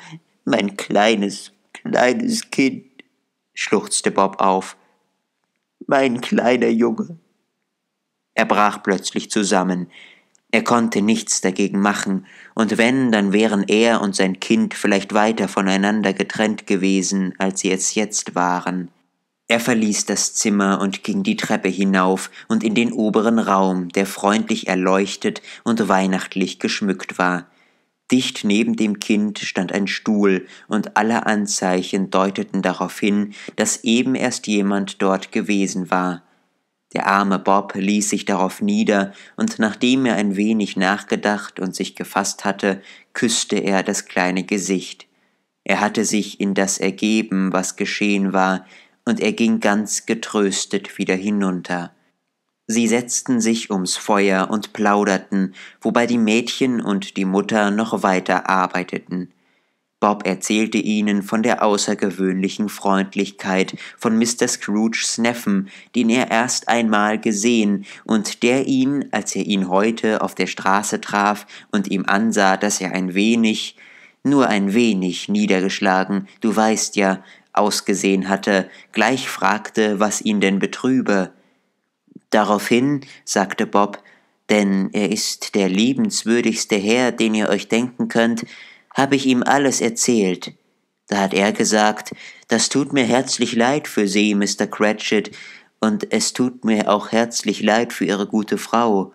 mein kleines, kleines Kind, schluchzte Bob auf. Mein kleiner Junge. Er brach plötzlich zusammen. Er konnte nichts dagegen machen, und wenn, dann wären er und sein Kind vielleicht weiter voneinander getrennt gewesen, als sie es jetzt waren. Er verließ das Zimmer und ging die Treppe hinauf und in den oberen Raum, der freundlich erleuchtet und weihnachtlich geschmückt war. Dicht neben dem Kind stand ein Stuhl, und alle Anzeichen deuteten darauf hin, dass eben erst jemand dort gewesen war. Der arme Bob ließ sich darauf nieder, und nachdem er ein wenig nachgedacht und sich gefasst hatte, küßte er das kleine Gesicht. Er hatte sich in das ergeben, was geschehen war, und er ging ganz getröstet wieder hinunter. Sie setzten sich ums Feuer und plauderten, wobei die Mädchen und die Mutter noch weiter arbeiteten. Bob erzählte ihnen von der außergewöhnlichen Freundlichkeit von Mr. Scrooges Neffen, den er erst einmal gesehen und der ihn, als er ihn heute auf der Straße traf und ihm ansah, dass er ein wenig, nur ein wenig niedergeschlagen, du weißt ja, ausgesehen hatte, gleich fragte, was ihn denn betrübe. Daraufhin, sagte Bob, denn er ist der liebenswürdigste Herr, den ihr euch denken könnt, habe ich ihm alles erzählt. Da hat er gesagt, das tut mir herzlich leid für Sie, Mr. Cratchit, und es tut mir auch herzlich leid für Ihre gute Frau.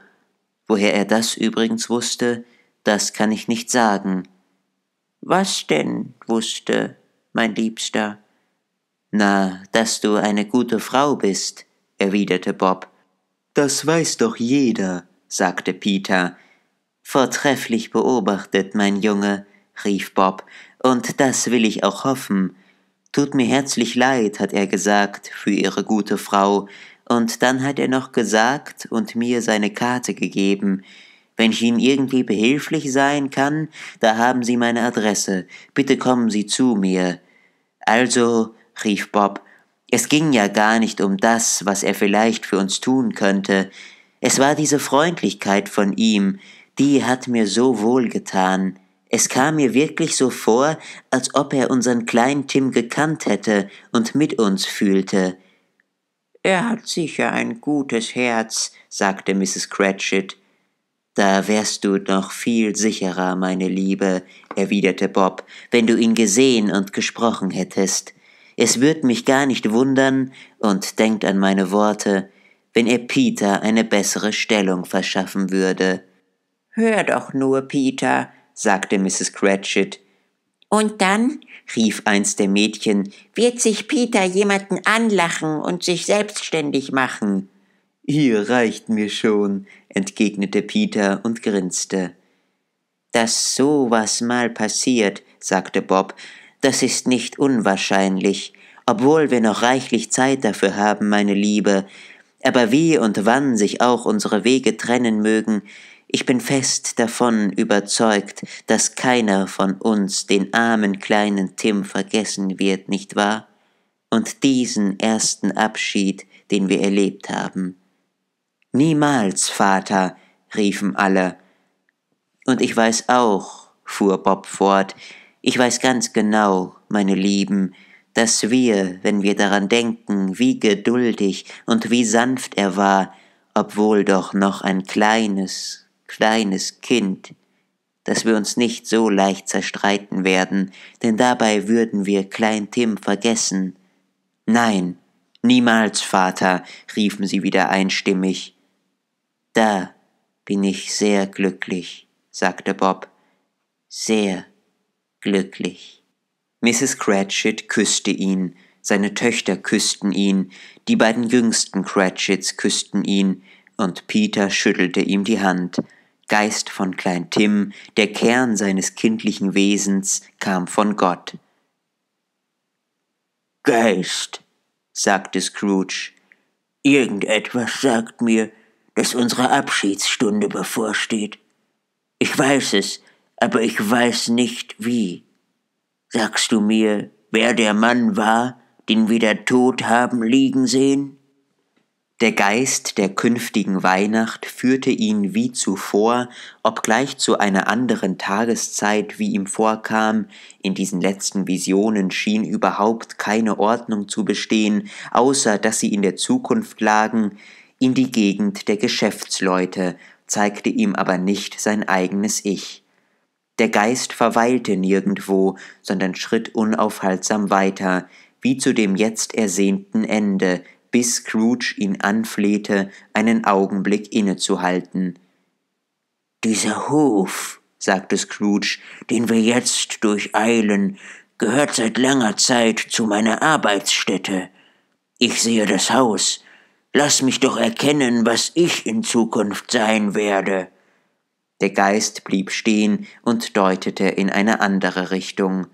Woher er das übrigens wusste, das kann ich nicht sagen. Was denn wusste, mein Liebster? Na, dass du eine gute Frau bist, erwiderte Bob. Das weiß doch jeder, sagte Peter. Vortrefflich beobachtet, mein Junge rief Bob, und das will ich auch hoffen. Tut mir herzlich leid, hat er gesagt, für Ihre gute Frau, und dann hat er noch gesagt und mir seine Karte gegeben. Wenn ich Ihnen irgendwie behilflich sein kann, da haben Sie meine Adresse. Bitte kommen Sie zu mir. Also, rief Bob, es ging ja gar nicht um das, was er vielleicht für uns tun könnte. Es war diese Freundlichkeit von ihm, die hat mir so wohlgetan. Es kam mir wirklich so vor, als ob er unseren kleinen Tim gekannt hätte und mit uns fühlte. Er hat sicher ein gutes Herz, sagte Mrs. Cratchit. Da wärst du noch viel sicherer, meine Liebe, erwiderte Bob, wenn du ihn gesehen und gesprochen hättest. Es würde mich gar nicht wundern, und denkt an meine Worte, wenn er Peter eine bessere Stellung verschaffen würde. Hör doch nur, Peter, sagte Mrs. Cratchit. Und dann, rief eins der Mädchen, wird sich Peter jemanden anlachen und sich selbstständig machen. Ihr reicht mir schon, entgegnete Peter und grinste. Dass so was mal passiert, sagte Bob, das ist nicht unwahrscheinlich, obwohl wir noch reichlich Zeit dafür haben, meine Liebe. Aber wie und wann sich auch unsere Wege trennen mögen, ich bin fest davon überzeugt, dass keiner von uns den armen kleinen Tim vergessen wird, nicht wahr? Und diesen ersten Abschied, den wir erlebt haben. Niemals, Vater, riefen alle. Und ich weiß auch, fuhr Bob fort, ich weiß ganz genau, meine Lieben, dass wir, wenn wir daran denken, wie geduldig und wie sanft er war, obwohl doch noch ein kleines, kleines Kind, dass wir uns nicht so leicht zerstreiten werden, denn dabei würden wir Klein Tim vergessen. Nein, niemals, Vater, riefen sie wieder einstimmig. Da bin ich sehr glücklich, sagte Bob. Sehr glücklich. Mrs. Cratchit küsste ihn, seine Töchter küssten ihn, die beiden jüngsten Cratchits küssten ihn, und Peter schüttelte ihm die Hand. Geist von Klein Tim, der Kern seines kindlichen Wesens, kam von Gott. Geist, sagte Scrooge, irgendetwas sagt mir, dass unsere Abschiedsstunde bevorsteht. Ich weiß es, aber ich weiß nicht wie. Sagst du mir, wer der Mann war, den wir der Tod haben liegen sehen? Der Geist der künftigen Weihnacht führte ihn wie zuvor, obgleich zu einer anderen Tageszeit, wie ihm vorkam, in diesen letzten Visionen schien überhaupt keine Ordnung zu bestehen, außer dass sie in der Zukunft lagen, in die Gegend der Geschäftsleute, zeigte ihm aber nicht sein eigenes Ich. Der Geist verweilte nirgendwo, sondern schritt unaufhaltsam weiter, wie zu dem jetzt ersehnten Ende, bis Scrooge ihn anflehte, einen Augenblick innezuhalten. Dieser Hof, sagte Scrooge, den wir jetzt durcheilen, gehört seit langer Zeit zu meiner Arbeitsstätte. Ich sehe das Haus. Lass mich doch erkennen, was ich in Zukunft sein werde. Der Geist blieb stehen und deutete in eine andere Richtung.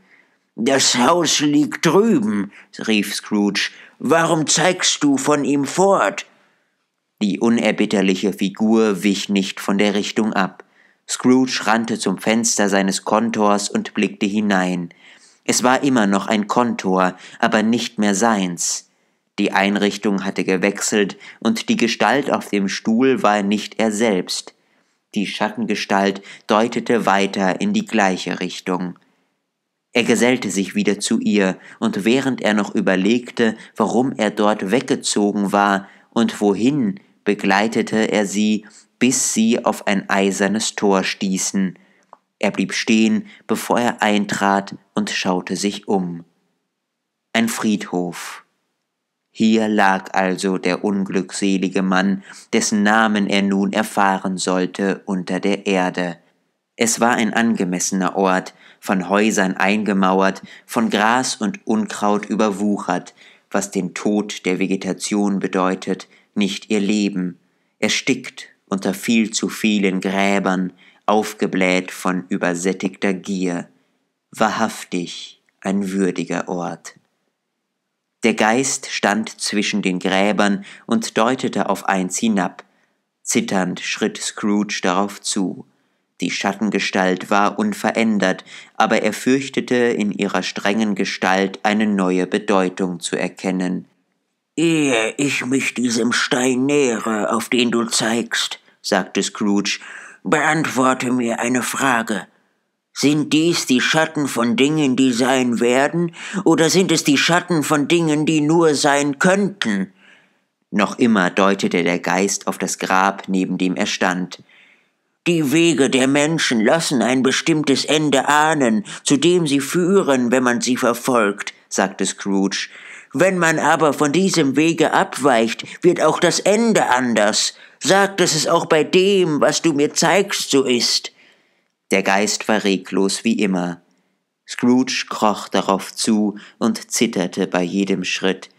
Das Haus liegt drüben, rief Scrooge. Warum zeigst du von ihm fort? Die unerbitterliche Figur wich nicht von der Richtung ab. Scrooge rannte zum Fenster seines Kontors und blickte hinein. Es war immer noch ein Kontor, aber nicht mehr seins. Die Einrichtung hatte gewechselt und die Gestalt auf dem Stuhl war nicht er selbst. Die Schattengestalt deutete weiter in die gleiche Richtung. Er gesellte sich wieder zu ihr, und während er noch überlegte, warum er dort weggezogen war und wohin, begleitete er sie, bis sie auf ein eisernes Tor stießen. Er blieb stehen, bevor er eintrat und schaute sich um. Ein Friedhof. Hier lag also der unglückselige Mann, dessen Namen er nun erfahren sollte, unter der Erde. Es war ein angemessener Ort, von Häusern eingemauert, von Gras und Unkraut überwuchert, was den Tod der Vegetation bedeutet, nicht ihr Leben, erstickt unter viel zu vielen Gräbern, aufgebläht von übersättigter Gier, wahrhaftig ein würdiger Ort. Der Geist stand zwischen den Gräbern und deutete auf eins hinab. Zitternd schritt Scrooge darauf zu. Die Schattengestalt war unverändert, aber er fürchtete, in ihrer strengen Gestalt eine neue Bedeutung zu erkennen. Ehe ich mich diesem Stein nähere, auf den du zeigst, sagte Scrooge, beantworte mir eine Frage. Sind dies die Schatten von Dingen, die sein werden, oder sind es die Schatten von Dingen, die nur sein könnten? Noch immer deutete der Geist auf das Grab, neben dem er stand. Die Wege der Menschen lassen ein bestimmtes Ende ahnen, zu dem sie führen, wenn man sie verfolgt, sagte Scrooge. Wenn man aber von diesem Wege abweicht, wird auch das Ende anders. Sag, dass es auch bei dem, was du mir zeigst, so ist. Der Geist war reglos wie immer. Scrooge kroch darauf zu und zitterte bei jedem Schritt.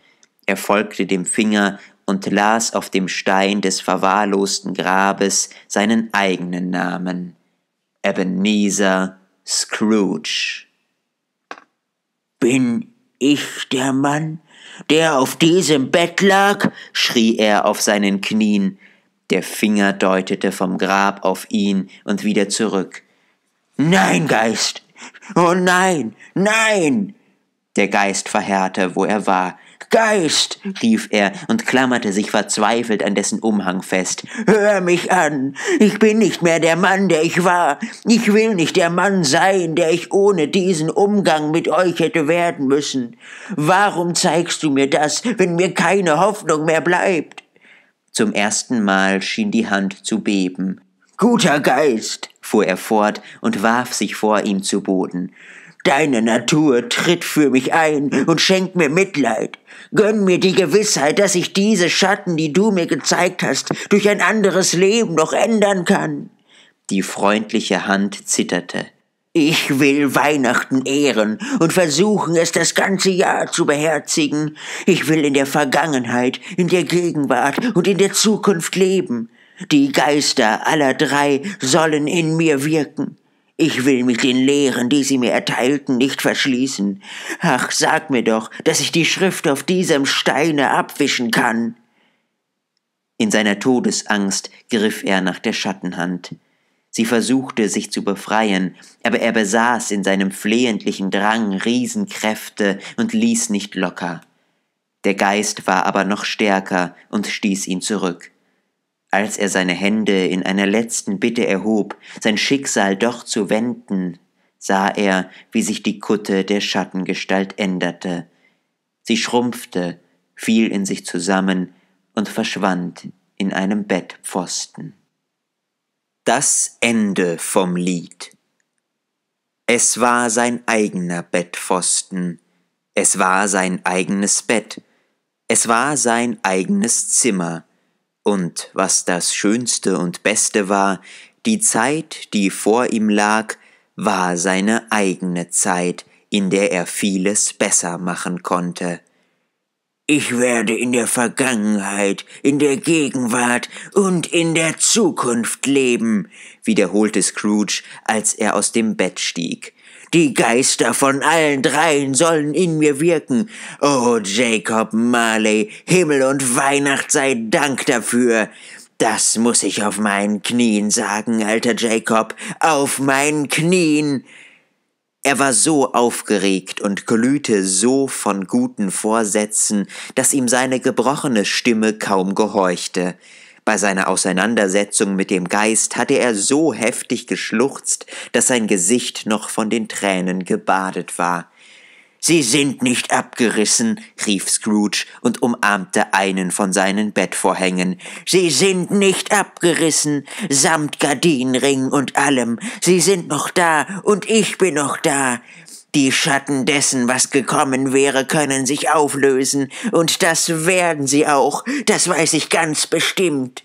Er folgte dem Finger und las auf dem Stein des verwahrlosten Grabes seinen eigenen Namen Ebenezer Scrooge. Bin ich der Mann, der auf diesem Bett lag? schrie er auf seinen Knien. Der Finger deutete vom Grab auf ihn und wieder zurück. Nein, Geist! Oh nein, nein! Der Geist verhärte, wo er war, Geist, rief er und klammerte sich verzweifelt an dessen Umhang fest. Hör mich an. Ich bin nicht mehr der Mann, der ich war. Ich will nicht der Mann sein, der ich ohne diesen Umgang mit euch hätte werden müssen. Warum zeigst du mir das, wenn mir keine Hoffnung mehr bleibt? Zum ersten Mal schien die Hand zu beben. Guter Geist, fuhr er fort und warf sich vor ihm zu Boden. Deine Natur tritt für mich ein und schenkt mir Mitleid. Gönn mir die Gewissheit, dass ich diese Schatten, die du mir gezeigt hast, durch ein anderes Leben noch ändern kann. Die freundliche Hand zitterte. Ich will Weihnachten ehren und versuchen es das ganze Jahr zu beherzigen. Ich will in der Vergangenheit, in der Gegenwart und in der Zukunft leben. Die Geister aller drei sollen in mir wirken. Ich will mich den Lehren, die sie mir erteilten, nicht verschließen. Ach, sag mir doch, dass ich die Schrift auf diesem Steine abwischen kann. In seiner Todesangst griff er nach der Schattenhand. Sie versuchte, sich zu befreien, aber er besaß in seinem flehentlichen Drang Riesenkräfte und ließ nicht locker. Der Geist war aber noch stärker und stieß ihn zurück als er seine Hände in einer letzten Bitte erhob, sein Schicksal doch zu wenden, sah er, wie sich die Kutte der Schattengestalt änderte. Sie schrumpfte, fiel in sich zusammen und verschwand in einem Bettpfosten. Das Ende vom Lied. Es war sein eigener Bettpfosten, es war sein eigenes Bett, es war sein eigenes Zimmer, und was das Schönste und Beste war, die Zeit, die vor ihm lag, war seine eigene Zeit, in der er vieles besser machen konnte. Ich werde in der Vergangenheit, in der Gegenwart und in der Zukunft leben, wiederholte Scrooge, als er aus dem Bett stieg. Die Geister von allen dreien sollen in mir wirken. Oh, Jacob Marley, Himmel und Weihnacht sei Dank dafür. Das muss ich auf meinen Knien sagen, alter Jacob, auf meinen Knien. Er war so aufgeregt und glühte so von guten Vorsätzen, dass ihm seine gebrochene Stimme kaum gehorchte. Bei seiner Auseinandersetzung mit dem Geist hatte er so heftig geschluchzt, dass sein Gesicht noch von den Tränen gebadet war. Sie sind nicht abgerissen, rief Scrooge und umarmte einen von seinen Bettvorhängen. Sie sind nicht abgerissen, samt Gardinenring und allem. Sie sind noch da und ich bin noch da. Die Schatten dessen, was gekommen wäre, können sich auflösen, und das werden sie auch, das weiß ich ganz bestimmt.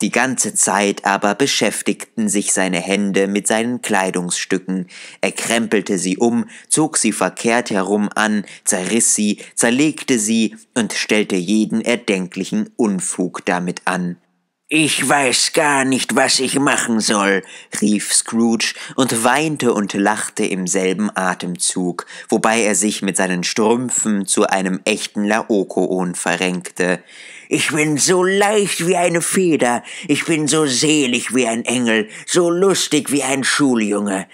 Die ganze Zeit aber beschäftigten sich seine Hände mit seinen Kleidungsstücken, er krempelte sie um, zog sie verkehrt herum an, zerriss sie, zerlegte sie und stellte jeden erdenklichen Unfug damit an. Ich weiß gar nicht, was ich machen soll, rief Scrooge und weinte und lachte im selben Atemzug, wobei er sich mit seinen Strümpfen zu einem echten Laokoon verrenkte. Ich bin so leicht wie eine Feder, ich bin so selig wie ein Engel, so lustig wie ein Schuljunge.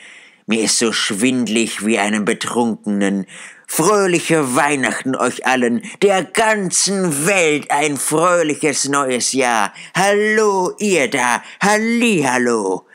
Mir ist so schwindlig wie einem Betrunkenen, Fröhliche Weihnachten euch allen, der ganzen Welt ein fröhliches neues Jahr. Hallo ihr da, hallo.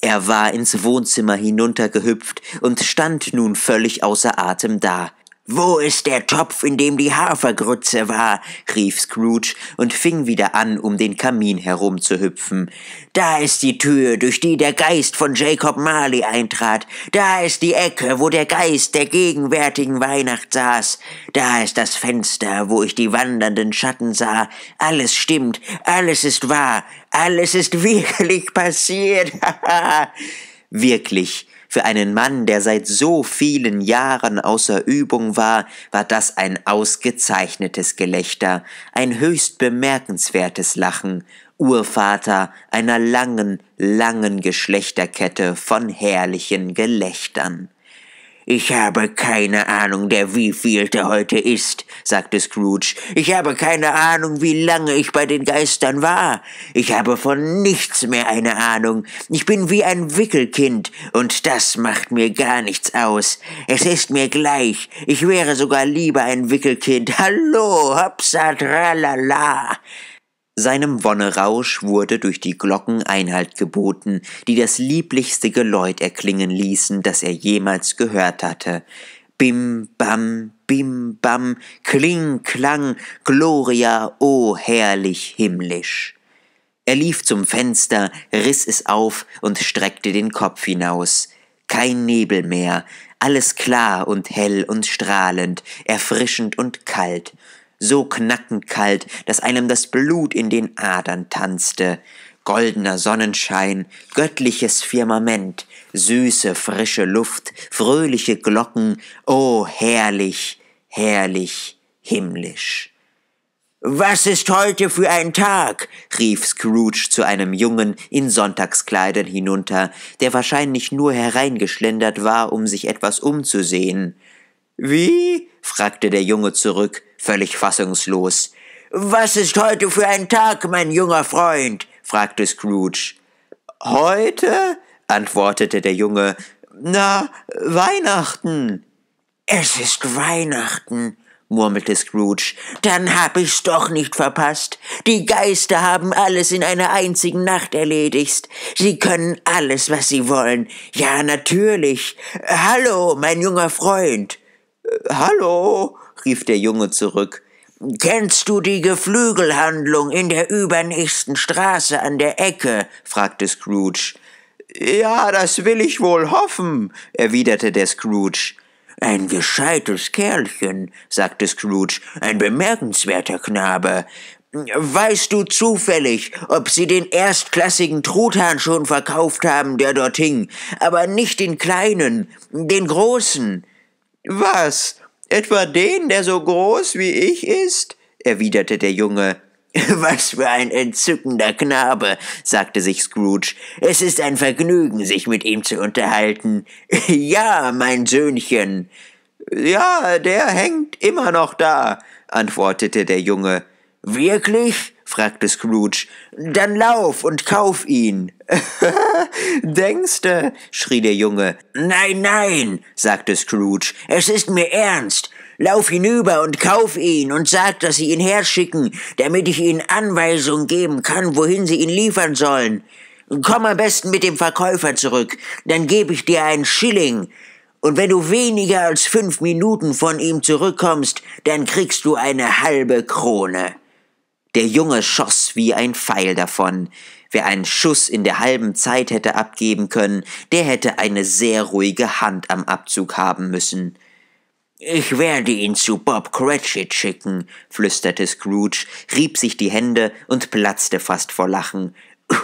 Er war ins Wohnzimmer hinuntergehüpft und stand nun völlig außer Atem da. Wo ist der Topf, in dem die Hafergrütze war? rief Scrooge und fing wieder an, um den Kamin herumzuhüpfen. Da ist die Tür, durch die der Geist von Jacob Marley eintrat. Da ist die Ecke, wo der Geist der gegenwärtigen Weihnacht saß. Da ist das Fenster, wo ich die wandernden Schatten sah. Alles stimmt, alles ist wahr, alles ist wirklich passiert. Wirklich, für einen Mann, der seit so vielen Jahren außer Übung war, war das ein ausgezeichnetes Gelächter, ein höchst bemerkenswertes Lachen, Urvater einer langen, langen Geschlechterkette von herrlichen Gelächtern. Ich habe keine Ahnung, der wievielte heute ist, sagte Scrooge. Ich habe keine Ahnung, wie lange ich bei den Geistern war. Ich habe von nichts mehr eine Ahnung. Ich bin wie ein Wickelkind, und das macht mir gar nichts aus. Es ist mir gleich. Ich wäre sogar lieber ein Wickelkind. Hallo, hopsa, tralala. Seinem Wonnerausch wurde durch die Glocken Einhalt geboten, die das lieblichste Geläut erklingen ließen, das er jemals gehört hatte. Bim, bam, bim, bam, kling, klang, Gloria, o oh, herrlich himmlisch. Er lief zum Fenster, riss es auf und streckte den Kopf hinaus. Kein Nebel mehr, alles klar und hell und strahlend, erfrischend und kalt so knackenkalt, dass einem das Blut in den Adern tanzte, goldener Sonnenschein, göttliches Firmament, süße, frische Luft, fröhliche Glocken, oh herrlich, herrlich, himmlisch. Was ist heute für ein Tag? rief Scrooge zu einem Jungen in Sonntagskleidern hinunter, der wahrscheinlich nur hereingeschlendert war, um sich etwas umzusehen. Wie? fragte der Junge zurück, völlig fassungslos. Was ist heute für ein Tag, mein junger Freund? fragte Scrooge. Heute? antwortete der Junge. Na, Weihnachten. Es ist Weihnachten, murmelte Scrooge. Dann hab ich's doch nicht verpasst. Die Geister haben alles in einer einzigen Nacht erledigt. Sie können alles, was sie wollen. Ja, natürlich. Hallo, mein junger Freund. Hallo, rief der Junge zurück. Kennst du die Geflügelhandlung in der übernächsten Straße an der Ecke? fragte Scrooge. Ja, das will ich wohl hoffen, erwiderte der Scrooge. Ein gescheites Kerlchen, sagte Scrooge, ein bemerkenswerter Knabe. Weißt du zufällig, ob sie den erstklassigen Truthahn schon verkauft haben, der dort hing, aber nicht den kleinen, den großen? Was? Etwa den, der so groß wie ich ist? erwiderte der Junge. Was für ein entzückender Knabe, sagte sich Scrooge. Es ist ein Vergnügen, sich mit ihm zu unterhalten. ja, mein Söhnchen. Ja, der hängt immer noch da, antwortete der Junge. Wirklich? fragte Scrooge. Dann lauf und kauf ihn. Denkste? schrie der Junge. Nein, nein, sagte Scrooge, es ist mir ernst. Lauf hinüber und kauf ihn und sag, dass sie ihn herschicken, damit ich ihnen Anweisungen geben kann, wohin sie ihn liefern sollen. Komm am besten mit dem Verkäufer zurück, dann gebe ich dir einen Schilling. Und wenn du weniger als fünf Minuten von ihm zurückkommst, dann kriegst du eine halbe Krone. Der Junge schoss wie ein Pfeil davon. Wer einen Schuss in der halben Zeit hätte abgeben können, der hätte eine sehr ruhige Hand am Abzug haben müssen. Ich werde ihn zu Bob Cratchit schicken, flüsterte Scrooge, rieb sich die Hände und platzte fast vor Lachen.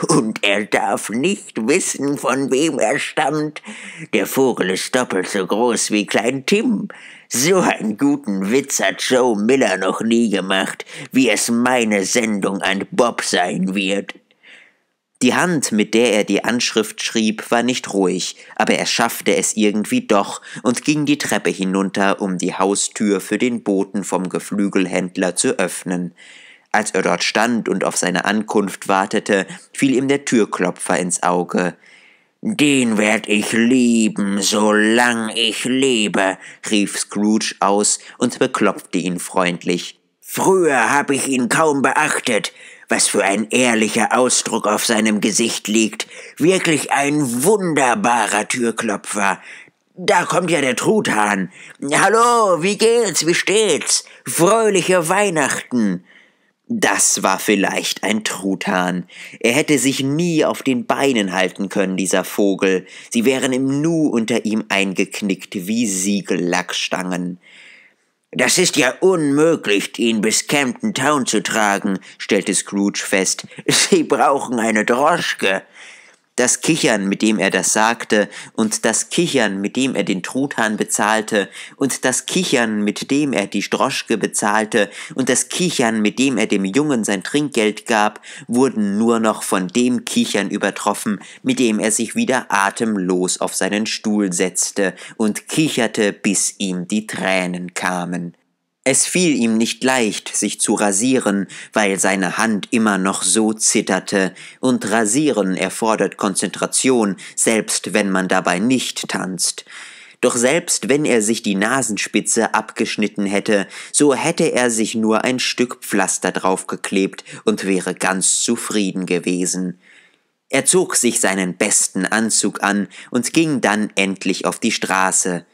Und er darf nicht wissen, von wem er stammt. Der Vogel ist doppelt so groß wie Klein Tim. So einen guten Witz hat Joe Miller noch nie gemacht, wie es meine Sendung an Bob sein wird. Die Hand, mit der er die Anschrift schrieb, war nicht ruhig, aber er schaffte es irgendwie doch und ging die Treppe hinunter, um die Haustür für den Boten vom Geflügelhändler zu öffnen. Als er dort stand und auf seine Ankunft wartete, fiel ihm der Türklopfer ins Auge. Den werd ich lieben, solang ich lebe, rief Scrooge aus und beklopfte ihn freundlich. Früher hab ich ihn kaum beachtet, was für ein ehrlicher Ausdruck auf seinem Gesicht liegt. Wirklich ein wunderbarer Türklopfer. Da kommt ja der Truthahn. Hallo, wie geht's, wie steht's? Fröhliche Weihnachten. Das war vielleicht ein Truthahn. Er hätte sich nie auf den Beinen halten können, dieser Vogel. Sie wären im Nu unter ihm eingeknickt wie Siegellackstangen. Das ist ja unmöglich, ihn bis Camden Town zu tragen, stellte Scrooge fest. Sie brauchen eine Droschke. Das Kichern, mit dem er das sagte, und das Kichern, mit dem er den Truthahn bezahlte, und das Kichern, mit dem er die Stroschke bezahlte, und das Kichern, mit dem er dem Jungen sein Trinkgeld gab, wurden nur noch von dem Kichern übertroffen, mit dem er sich wieder atemlos auf seinen Stuhl setzte und kicherte, bis ihm die Tränen kamen. Es fiel ihm nicht leicht, sich zu rasieren, weil seine Hand immer noch so zitterte, und Rasieren erfordert Konzentration, selbst wenn man dabei nicht tanzt. Doch selbst wenn er sich die Nasenspitze abgeschnitten hätte, so hätte er sich nur ein Stück Pflaster draufgeklebt und wäre ganz zufrieden gewesen. Er zog sich seinen besten Anzug an und ging dann endlich auf die Straße.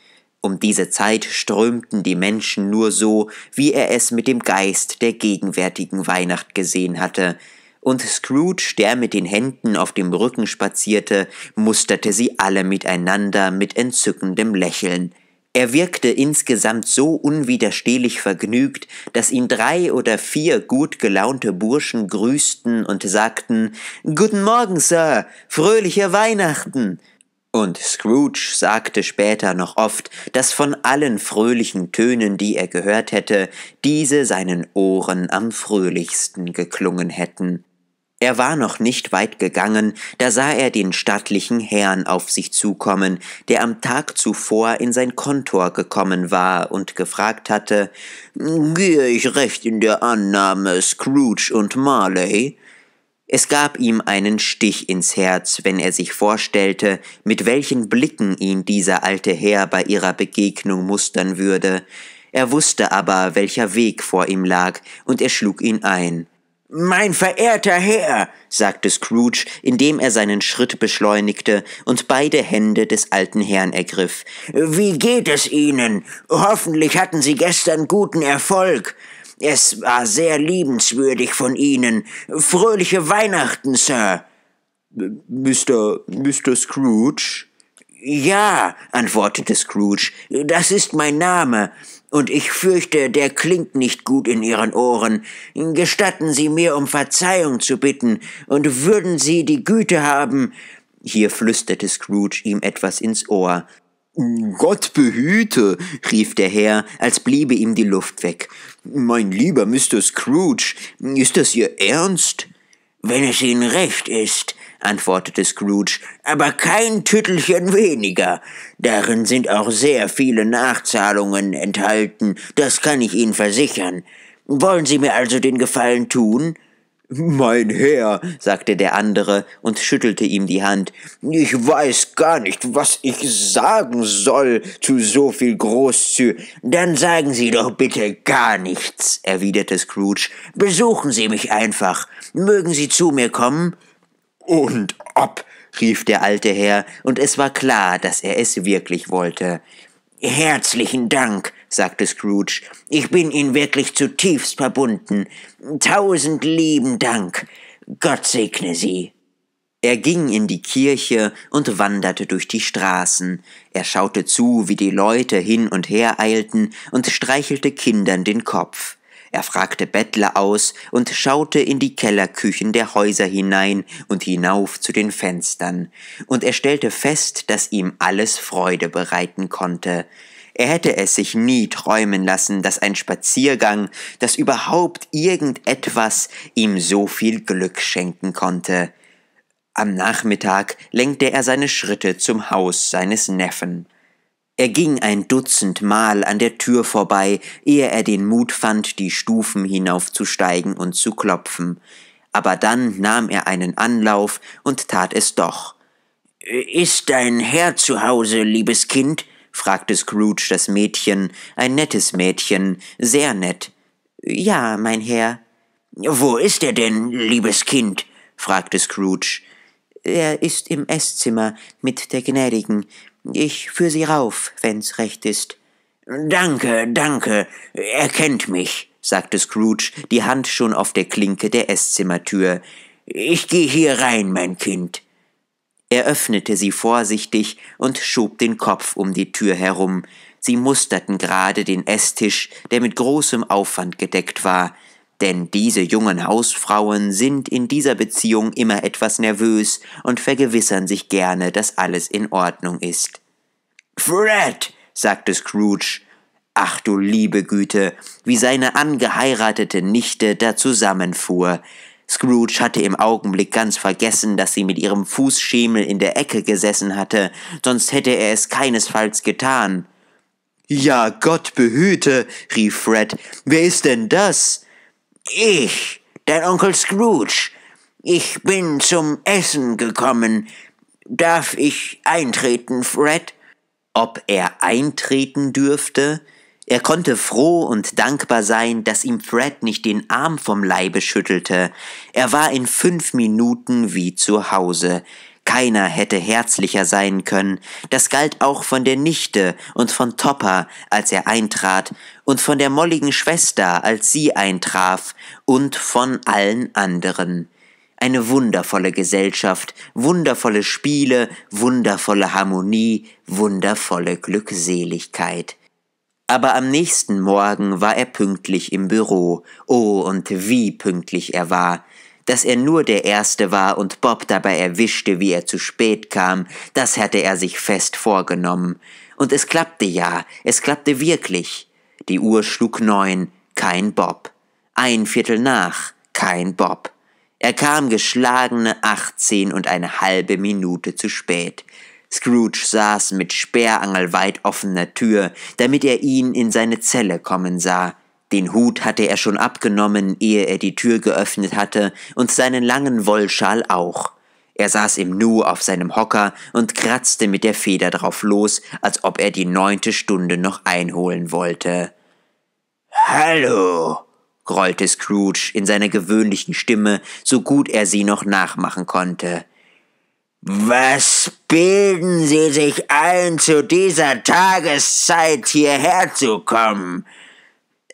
Um diese Zeit strömten die Menschen nur so, wie er es mit dem Geist der gegenwärtigen Weihnacht gesehen hatte, und Scrooge, der mit den Händen auf dem Rücken spazierte, musterte sie alle miteinander mit entzückendem Lächeln. Er wirkte insgesamt so unwiderstehlich vergnügt, dass ihn drei oder vier gut gelaunte Burschen grüßten und sagten Guten Morgen, Sir, fröhliche Weihnachten. Und Scrooge sagte später noch oft, dass von allen fröhlichen Tönen, die er gehört hätte, diese seinen Ohren am fröhlichsten geklungen hätten. Er war noch nicht weit gegangen, da sah er den stattlichen Herrn auf sich zukommen, der am Tag zuvor in sein Kontor gekommen war und gefragt hatte Gehe ich recht in der Annahme, Scrooge und Marley es gab ihm einen Stich ins Herz, wenn er sich vorstellte, mit welchen Blicken ihn dieser alte Herr bei ihrer Begegnung mustern würde. Er wusste aber, welcher Weg vor ihm lag, und er schlug ihn ein. Mein verehrter Herr, sagte Scrooge, indem er seinen Schritt beschleunigte und beide Hände des alten Herrn ergriff. Wie geht es Ihnen? Hoffentlich hatten Sie gestern guten Erfolg. Es war sehr liebenswürdig von Ihnen. Fröhliche Weihnachten, Sir. Mr. Mr. Scrooge? Ja, antwortete Scrooge, das ist mein Name, und ich fürchte, der klingt nicht gut in Ihren Ohren. Gestatten Sie mir, um Verzeihung zu bitten, und würden Sie die Güte haben. Hier flüsterte Scrooge ihm etwas ins Ohr. Gott behüte, rief der Herr, als bliebe ihm die Luft weg. Mein lieber Mr. Scrooge, ist das Ihr Ernst? Wenn es Ihnen recht ist, antwortete Scrooge, aber kein Tüttelchen weniger. Darin sind auch sehr viele Nachzahlungen enthalten, das kann ich Ihnen versichern. Wollen Sie mir also den Gefallen tun? Mein Herr, sagte der andere und schüttelte ihm die Hand, ich weiß gar nicht, was ich sagen soll zu so viel Großzü. Dann sagen Sie doch bitte gar nichts, erwiderte Scrooge. Besuchen Sie mich einfach. Mögen Sie zu mir kommen? Und ab, rief der alte Herr, und es war klar, dass er es wirklich wollte. Herzlichen Dank, sagte Scrooge. Ich bin Ihnen wirklich zutiefst verbunden. Tausend lieben Dank. Gott segne Sie. Er ging in die Kirche und wanderte durch die Straßen. Er schaute zu, wie die Leute hin und her eilten und streichelte Kindern den Kopf. Er fragte Bettler aus und schaute in die Kellerküchen der Häuser hinein und hinauf zu den Fenstern, und er stellte fest, dass ihm alles Freude bereiten konnte. Er hätte es sich nie träumen lassen, dass ein Spaziergang, dass überhaupt irgendetwas ihm so viel Glück schenken konnte. Am Nachmittag lenkte er seine Schritte zum Haus seines Neffen. Er ging ein Dutzend Mal an der Tür vorbei, ehe er den Mut fand, die Stufen hinaufzusteigen und zu klopfen. Aber dann nahm er einen Anlauf und tat es doch. Ist dein Herr zu Hause, liebes Kind? fragte Scrooge das Mädchen, ein nettes Mädchen, sehr nett. Ja, mein Herr. Wo ist er denn, liebes Kind? fragte Scrooge. Er ist im Esszimmer mit der Gnädigen, ich führe Sie rauf, wenn's recht ist. Danke, danke, er kennt mich, sagte Scrooge, die Hand schon auf der Klinke der Esszimmertür. Ich geh hier rein, mein Kind. Er öffnete sie vorsichtig und schob den Kopf um die Tür herum. Sie musterten gerade den Esstisch, der mit großem Aufwand gedeckt war, denn diese jungen Hausfrauen sind in dieser Beziehung immer etwas nervös und vergewissern sich gerne, dass alles in Ordnung ist. Fred, sagte Scrooge, Ach du liebe Güte, wie seine angeheiratete Nichte da zusammenfuhr. Scrooge hatte im Augenblick ganz vergessen, dass sie mit ihrem Fußschemel in der Ecke gesessen hatte, sonst hätte er es keinesfalls getan. Ja, Gott behüte, rief Fred, wer ist denn das? Ich, dein Onkel Scrooge, ich bin zum Essen gekommen. Darf ich eintreten, Fred? Ob er eintreten dürfte? Er konnte froh und dankbar sein, dass ihm Fred nicht den Arm vom Leibe schüttelte. Er war in fünf Minuten wie zu Hause. Keiner hätte herzlicher sein können, das galt auch von der Nichte und von Topper, als er eintrat, und von der molligen Schwester, als sie eintraf, und von allen anderen. Eine wundervolle Gesellschaft, wundervolle Spiele, wundervolle Harmonie, wundervolle Glückseligkeit. Aber am nächsten Morgen war er pünktlich im Büro. Oh, und wie pünktlich er war. Dass er nur der Erste war und Bob dabei erwischte, wie er zu spät kam, das hatte er sich fest vorgenommen. Und es klappte ja, es klappte wirklich. Die Uhr schlug neun, kein Bob. Ein Viertel nach, kein Bob. Er kam geschlagene achtzehn und eine halbe Minute zu spät. Scrooge saß mit Sperrangel weit offener Tür, damit er ihn in seine Zelle kommen sah. Den Hut hatte er schon abgenommen, ehe er die Tür geöffnet hatte, und seinen langen Wollschal auch. Er saß im Nu auf seinem Hocker und kratzte mit der Feder drauf los, als ob er die neunte Stunde noch einholen wollte. Hallo, grollte Scrooge in seiner gewöhnlichen Stimme, so gut er sie noch nachmachen konnte. Was bilden Sie sich ein, zu dieser Tageszeit hierher zu kommen?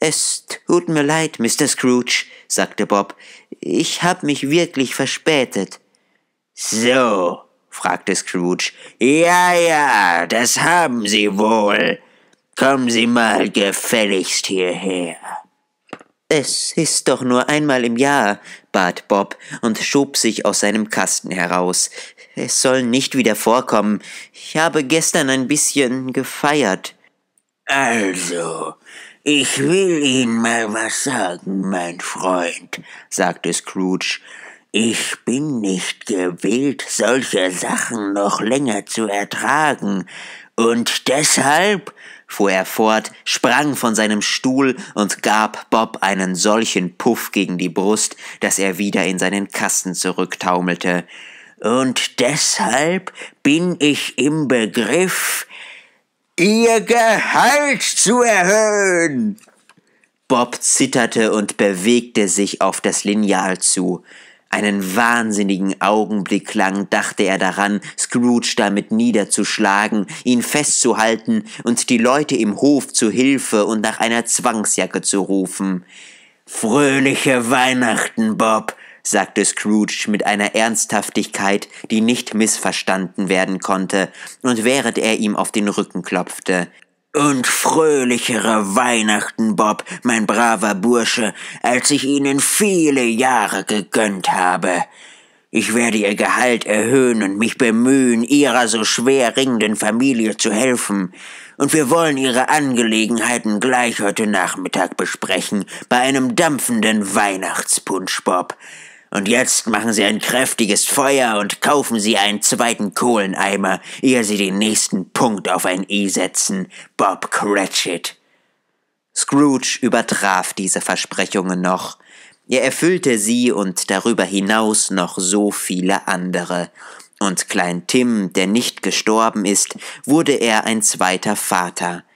Es tut mir leid, Mr. Scrooge, sagte Bob. Ich hab mich wirklich verspätet. So, fragte Scrooge. Ja, ja, das haben Sie wohl. Kommen Sie mal gefälligst hierher. Es ist doch nur einmal im Jahr, bat Bob und schob sich aus seinem Kasten heraus. Es soll nicht wieder vorkommen. Ich habe gestern ein bisschen gefeiert. Also, ich will Ihnen mal was sagen, mein Freund, sagte Scrooge. Ich bin nicht gewillt, solche Sachen noch länger zu ertragen, und deshalb, fuhr er fort, sprang von seinem Stuhl und gab Bob einen solchen Puff gegen die Brust, dass er wieder in seinen Kasten zurücktaumelte. Und deshalb bin ich im Begriff, ihr Gehalt zu erhöhen. Bob zitterte und bewegte sich auf das Lineal zu. Einen wahnsinnigen Augenblick lang dachte er daran, Scrooge damit niederzuschlagen, ihn festzuhalten und die Leute im Hof zu Hilfe und nach einer Zwangsjacke zu rufen. Fröhliche Weihnachten, Bob, sagte Scrooge mit einer Ernsthaftigkeit, die nicht missverstanden werden konnte, und während er ihm auf den Rücken klopfte. Und fröhlichere Weihnachten, Bob, mein braver Bursche, als ich Ihnen viele Jahre gegönnt habe. Ich werde Ihr Gehalt erhöhen und mich bemühen, Ihrer so schwer ringenden Familie zu helfen. Und wir wollen Ihre Angelegenheiten gleich heute Nachmittag besprechen, bei einem dampfenden Weihnachtspunsch, Bob. Und jetzt machen Sie ein kräftiges Feuer und kaufen Sie einen zweiten Kohleneimer, ehe Sie den nächsten Punkt auf ein E setzen, Bob Cratchit. Scrooge übertraf diese Versprechungen noch. Er erfüllte sie und darüber hinaus noch so viele andere. Und Klein Tim, der nicht gestorben ist, wurde er ein zweiter Vater –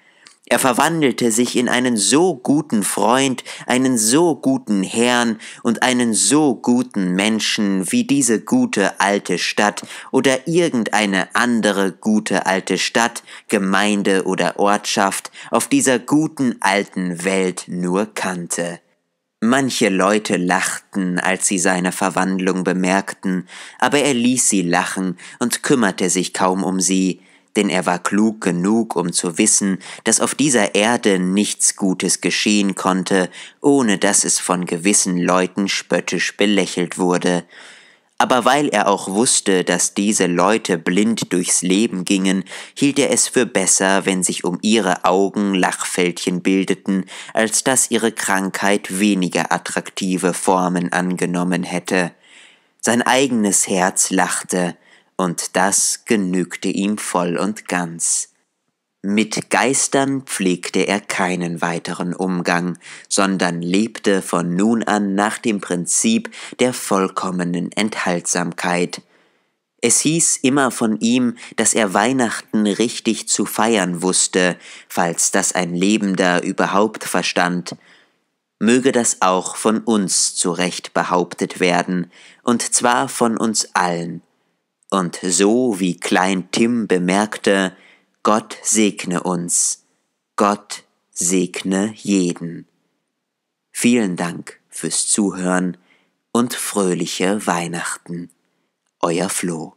er verwandelte sich in einen so guten Freund, einen so guten Herrn und einen so guten Menschen wie diese gute alte Stadt oder irgendeine andere gute alte Stadt, Gemeinde oder Ortschaft auf dieser guten alten Welt nur kannte. Manche Leute lachten, als sie seine Verwandlung bemerkten, aber er ließ sie lachen und kümmerte sich kaum um sie, denn er war klug genug, um zu wissen, dass auf dieser Erde nichts Gutes geschehen konnte, ohne dass es von gewissen Leuten spöttisch belächelt wurde. Aber weil er auch wusste, dass diese Leute blind durchs Leben gingen, hielt er es für besser, wenn sich um ihre Augen Lachfältchen bildeten, als dass ihre Krankheit weniger attraktive Formen angenommen hätte. Sein eigenes Herz lachte, und das genügte ihm voll und ganz. Mit Geistern pflegte er keinen weiteren Umgang, sondern lebte von nun an nach dem Prinzip der vollkommenen Enthaltsamkeit. Es hieß immer von ihm, dass er Weihnachten richtig zu feiern wusste, falls das ein Lebender überhaupt verstand, möge das auch von uns zu Recht behauptet werden, und zwar von uns allen, und so wie Klein Tim bemerkte, Gott segne uns, Gott segne jeden. Vielen Dank fürs Zuhören und fröhliche Weihnachten. Euer Floh.